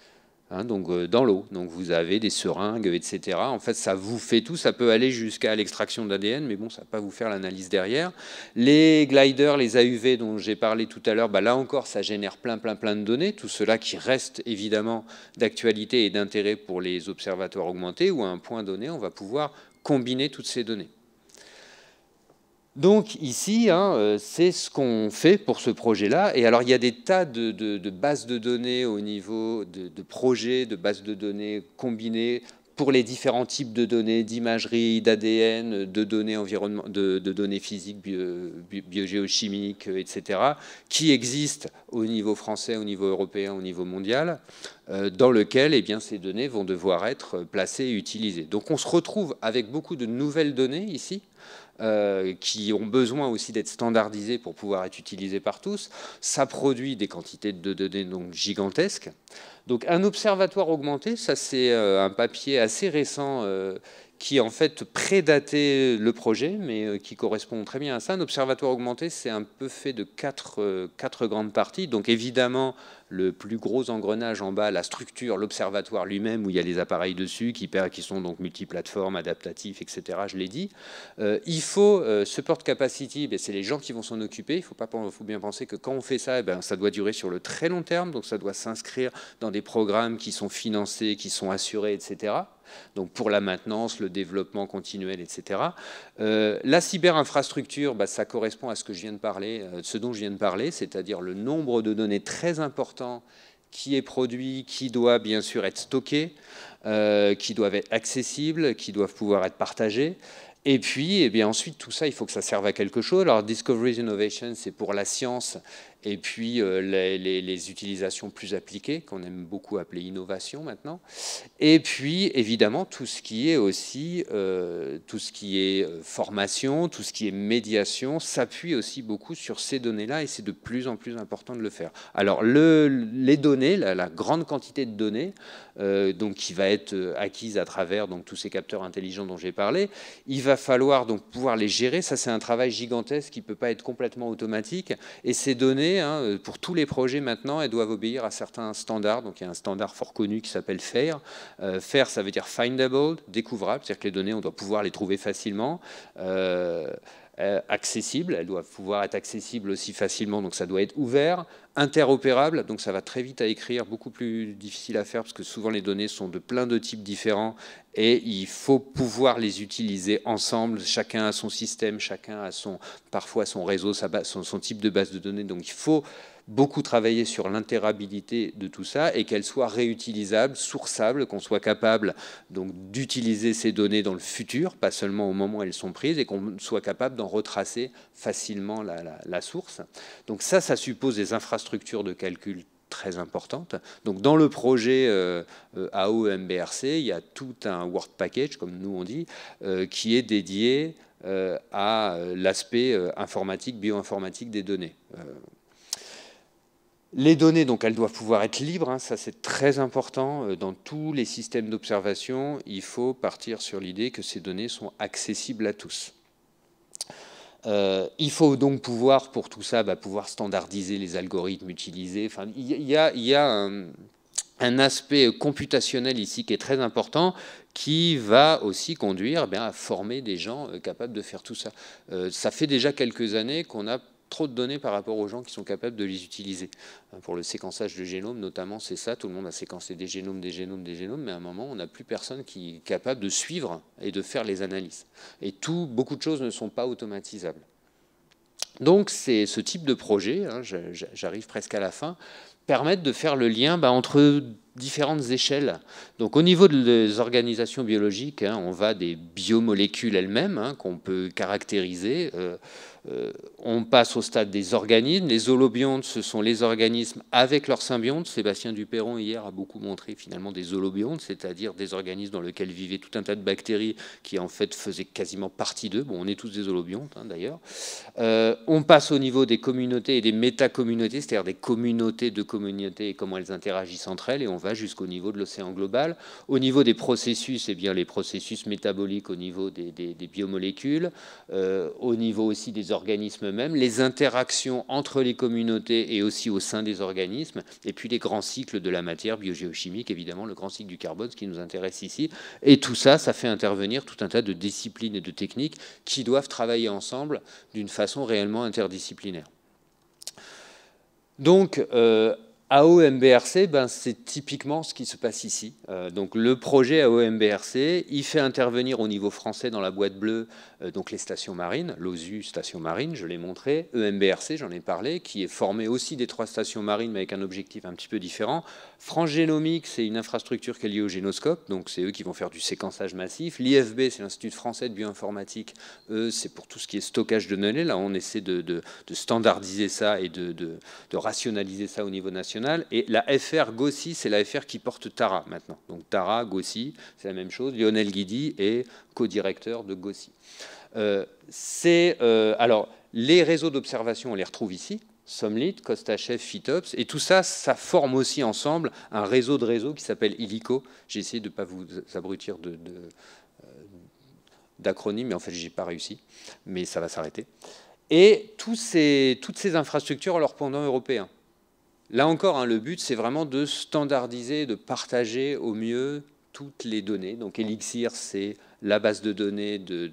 Hein, donc euh, dans l'eau. Donc vous avez des seringues, etc. En fait, ça vous fait tout. Ça peut aller jusqu'à l'extraction d'ADN, mais bon, ça ne va pas vous faire l'analyse derrière. Les gliders, les AUV dont j'ai parlé tout à l'heure, bah, là encore, ça génère plein, plein, plein de données. Tout cela qui reste évidemment d'actualité et d'intérêt pour les observatoires augmentés, Ou à un point donné, on va pouvoir combiner toutes ces données. Donc ici, hein, euh, c'est ce qu'on fait pour ce projet-là. Et alors, il y a des tas de, bases de données au niveau de, projets, de bases de données combinées pour les différents types de données, d'imagerie, d'ADN, de données environnement, de, données physiques, bio, biogéochimiques, euh, etc., qui existent au niveau français, au niveau européen, au niveau mondial, euh, dans lequel eh bien, ces données vont devoir être placées et utilisées. Donc on se retrouve avec beaucoup de nouvelles données ici, euh, qui ont besoin aussi d'être standardisés pour pouvoir être utilisés par tous. Ça produit des quantités de données donc gigantesques. Donc un observatoire augmenté, ça c'est euh, un papier assez récent euh, qui en fait prédatait le projet, mais euh, qui correspond très bien à ça. Un observatoire augmenté, c'est un peu fait de euh, quatre, grandes parties. Donc évidemment, le plus gros engrenage en bas, la structure, l'observatoire lui-même, où il y a les appareils dessus, qui, qui sont donc multiplateformes, adaptatifs, etc., je l'ai dit. Euh, il faut, ce support capacity, ben, c'est les gens qui vont s'en occuper. Il faut, pas, faut bien penser que quand on fait ça, eh ben, ça doit durer sur le très long terme, donc ça doit s'inscrire dans des programmes qui sont financés, qui sont assurés, etc donc pour la maintenance, le développement continuel, etc. Euh, la cyberinfrastructure, bah, ça correspond à ce, que je viens de parler, euh, ce dont je viens de parler, c'est-à-dire le nombre de données très important qui est produit, qui doit bien sûr être stocké, euh, qui doivent être accessibles, qui doivent pouvoir être partagées. Et puis, eh bien ensuite, tout ça, il faut que ça serve à quelque chose. Alors, Discovery Innovation, c'est pour la science, et puis euh, les, utilisations plus appliquées, qu'on aime beaucoup appeler innovation maintenant, et puis évidemment tout ce qui est aussi, euh, tout ce qui est euh, formation, tout ce qui est médiation, s'appuie aussi beaucoup sur ces données-là, et c'est de plus en plus important de le faire. Alors le, les données, la, grande quantité de données, donc qui va être acquise à travers donc, tous ces capteurs intelligents dont j'ai parlé, il va falloir donc pouvoir les gérer, ça c'est un travail gigantesque qui ne peut pas être complètement automatique, et ces données, Hein, euh, pour tous les projets maintenant, elles doivent obéir à certains standards. Donc il y a un standard fort connu qui s'appelle FAIR. Euh, FAIR, ça veut dire findable, découvrable, c'est-à-dire que les données, on doit pouvoir les trouver facilement. Euh, euh, accessible, accessibles, elles doivent pouvoir être accessibles aussi facilement, donc ça doit être ouvert, interopérable, donc ça va très vite à écrire, beaucoup plus difficile à faire, parce que souvent les données sont de plein de types différents, et il faut pouvoir les utiliser ensemble, chacun a son système, chacun a son, parfois son réseau, sa son type de base de données, donc il faut beaucoup travailler sur l'intérabilité de tout ça et qu'elle soit réutilisable, sourçable, qu'on soit capable donc d'utiliser ces données dans le futur, pas seulement au moment où elles sont prises, et qu'on soit capable d'en retracer facilement la, source. Donc ça, ça suppose des infrastructures de calcul très importantes. Donc dans le projet euh, euh AOMBRC, e il y a tout un Word package, comme nous on dit, euh, qui est dédié euh, à l'aspect informatique, bioinformatique des données. Les données, donc, elles doivent pouvoir être libres, hein, ça c'est très important. Euh, dans tous les systèmes d'observation, il faut partir sur l'idée que ces données sont accessibles à tous. Euh, il faut donc pouvoir, pour tout ça, bah, pouvoir standardiser les algorithmes utilisés. Enfin, il y a, un, aspect computationnel ici qui est très important, qui va aussi conduire eh à former des gens euh, capables de faire tout ça. ça fait déjà quelques années qu'on a trop de données par rapport aux gens qui sont capables de les utiliser. Hein, pour le séquençage de génome, notamment, c'est ça, tout le monde a séquencé des génomes, des génomes, des génomes, mais à un moment, on n'a plus personne qui est capable de suivre et de faire les analyses. Et tout, beaucoup de choses ne sont pas automatisables. Donc, c'est ce type de projet, hein, j'arrive presque à la fin, permet de faire le lien bah, entre différentes échelles. Donc au niveau des organisations biologiques, hein, on va des biomolécules elles-mêmes qu'on peut caractériser. Euh, euh, on passe au stade des organismes. Les holobiontes, ce sont les organismes avec leurs symbiontes. Sébastien Duperron, hier, a beaucoup montré finalement des holobiontes, c'est-à-dire des organismes dans lesquels vivaient tout un tas de bactéries qui en fait faisaient quasiment partie d'eux. Bon, on est tous des holobiontes hein, d'ailleurs. Euh, on passe au niveau des communautés et des métacommunautés, c'est-à-dire des communautés de communautés et comment elles interagissent entre elles, et on va jusqu'au niveau de l'océan global. Au niveau des processus, et eh bien les processus métaboliques au niveau des, biomolécules, euh, au niveau aussi des organismes organismes les interactions entre les communautés et aussi au sein des organismes, et puis les grands cycles de la matière biogéochimique, évidemment le grand cycle du carbone, ce qui nous intéresse ici. Et tout ça, ça fait intervenir tout un tas de disciplines et de techniques qui doivent travailler ensemble d'une façon réellement interdisciplinaire. Donc, euh, AOMBRC, ben, c'est typiquement ce qui se passe ici. Euh, donc le projet AOMBRC, il fait intervenir au niveau français dans la boîte bleue euh, donc les stations marines, l'OSU station marine, je l'ai montré, EMBRC, j'en ai parlé, qui est formé aussi des trois stations marines, mais avec un objectif un petit peu différent. France Génomique, c'est une infrastructure qui est liée au génoscope, donc c'est eux qui vont faire du séquençage massif. L'IFB, c'est l'Institut français de bioinformatique, eux, c'est pour tout ce qui est stockage de données. Là, on essaie de, standardiser ça et de rationaliser ça au niveau national et la FR Gossi, c'est la FR qui porte Tara maintenant. Donc Tara, Gossi, c'est la même chose. Lionel Guidi est co-directeur de Gossi. Euh, euh, alors les réseaux d'observation, on les retrouve ici. Somlit, Costachef, Fitops, et tout ça, ça forme aussi ensemble un réseau de réseaux qui s'appelle Ilico. J'ai essayé de ne pas vous abrutir de, euh, d'acronyme, mais en fait, je j'ai pas réussi, mais ça va s'arrêter. Et toutes ces infrastructures ont leur pendant européen. Là encore, hein, le but, c'est vraiment de standardiser, de partager au mieux toutes les données. Donc Elixir, c'est la base de données de,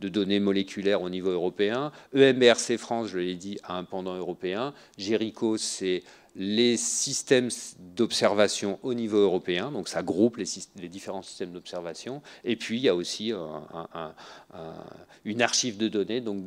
données moléculaires au niveau européen. EMBRC France, je l'ai dit, a un pendant européen. Jericho, c'est les systèmes d'observation au niveau européen, donc ça groupe les, différents systèmes d'observation, et puis il y a aussi euh, une archive de données, donc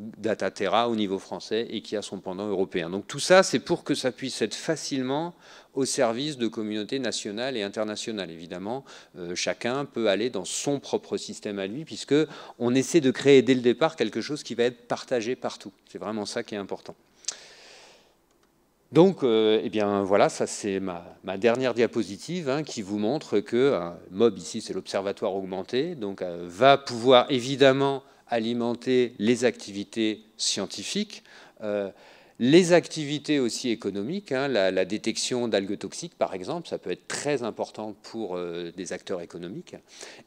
Terra au niveau français, et qui a son pendant européen. Donc tout ça, c'est pour que ça puisse être facilement au service de communautés nationales et internationales. Évidemment, euh, chacun peut aller dans son propre système à lui, puisque on essaie de créer dès le départ quelque chose qui va être partagé partout. C'est vraiment ça qui est important. Donc, euh, eh bien, voilà, ça c'est ma, dernière diapositive hein, qui vous montre que euh, MOB, ici c'est l'observatoire augmenté, donc euh, va pouvoir évidemment alimenter les activités scientifiques. Les activités aussi économiques, hein, la, détection d'algues toxiques par exemple, ça peut être très important pour euh, des acteurs économiques.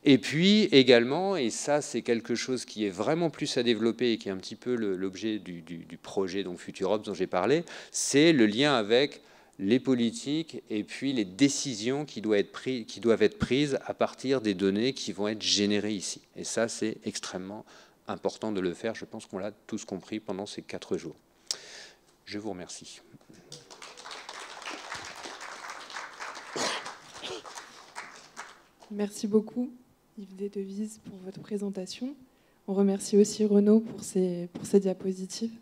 Et puis également, et ça c'est quelque chose qui est vraiment plus à développer et qui est un petit peu l'objet du, projet donc Futurops dont j'ai parlé, c'est le lien avec les politiques et puis les décisions qui doivent, être prises, à partir des données qui vont être générées ici. Et ça, c'est extrêmement important de le faire. Je pense qu'on l'a tous compris pendant ces quatre jours. Je vous remercie. Merci beaucoup, Yves Desdevises, pour votre présentation. On remercie aussi Renaud pour ses, pour ses diapositives.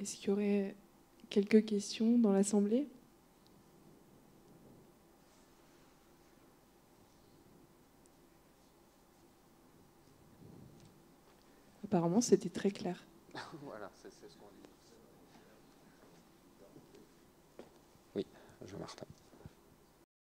Est-ce qu'il y aurait quelques questions dans l'Assemblée apparemment c'était très clair. voilà, c'est ce qu'on dit. Oui, je Martin.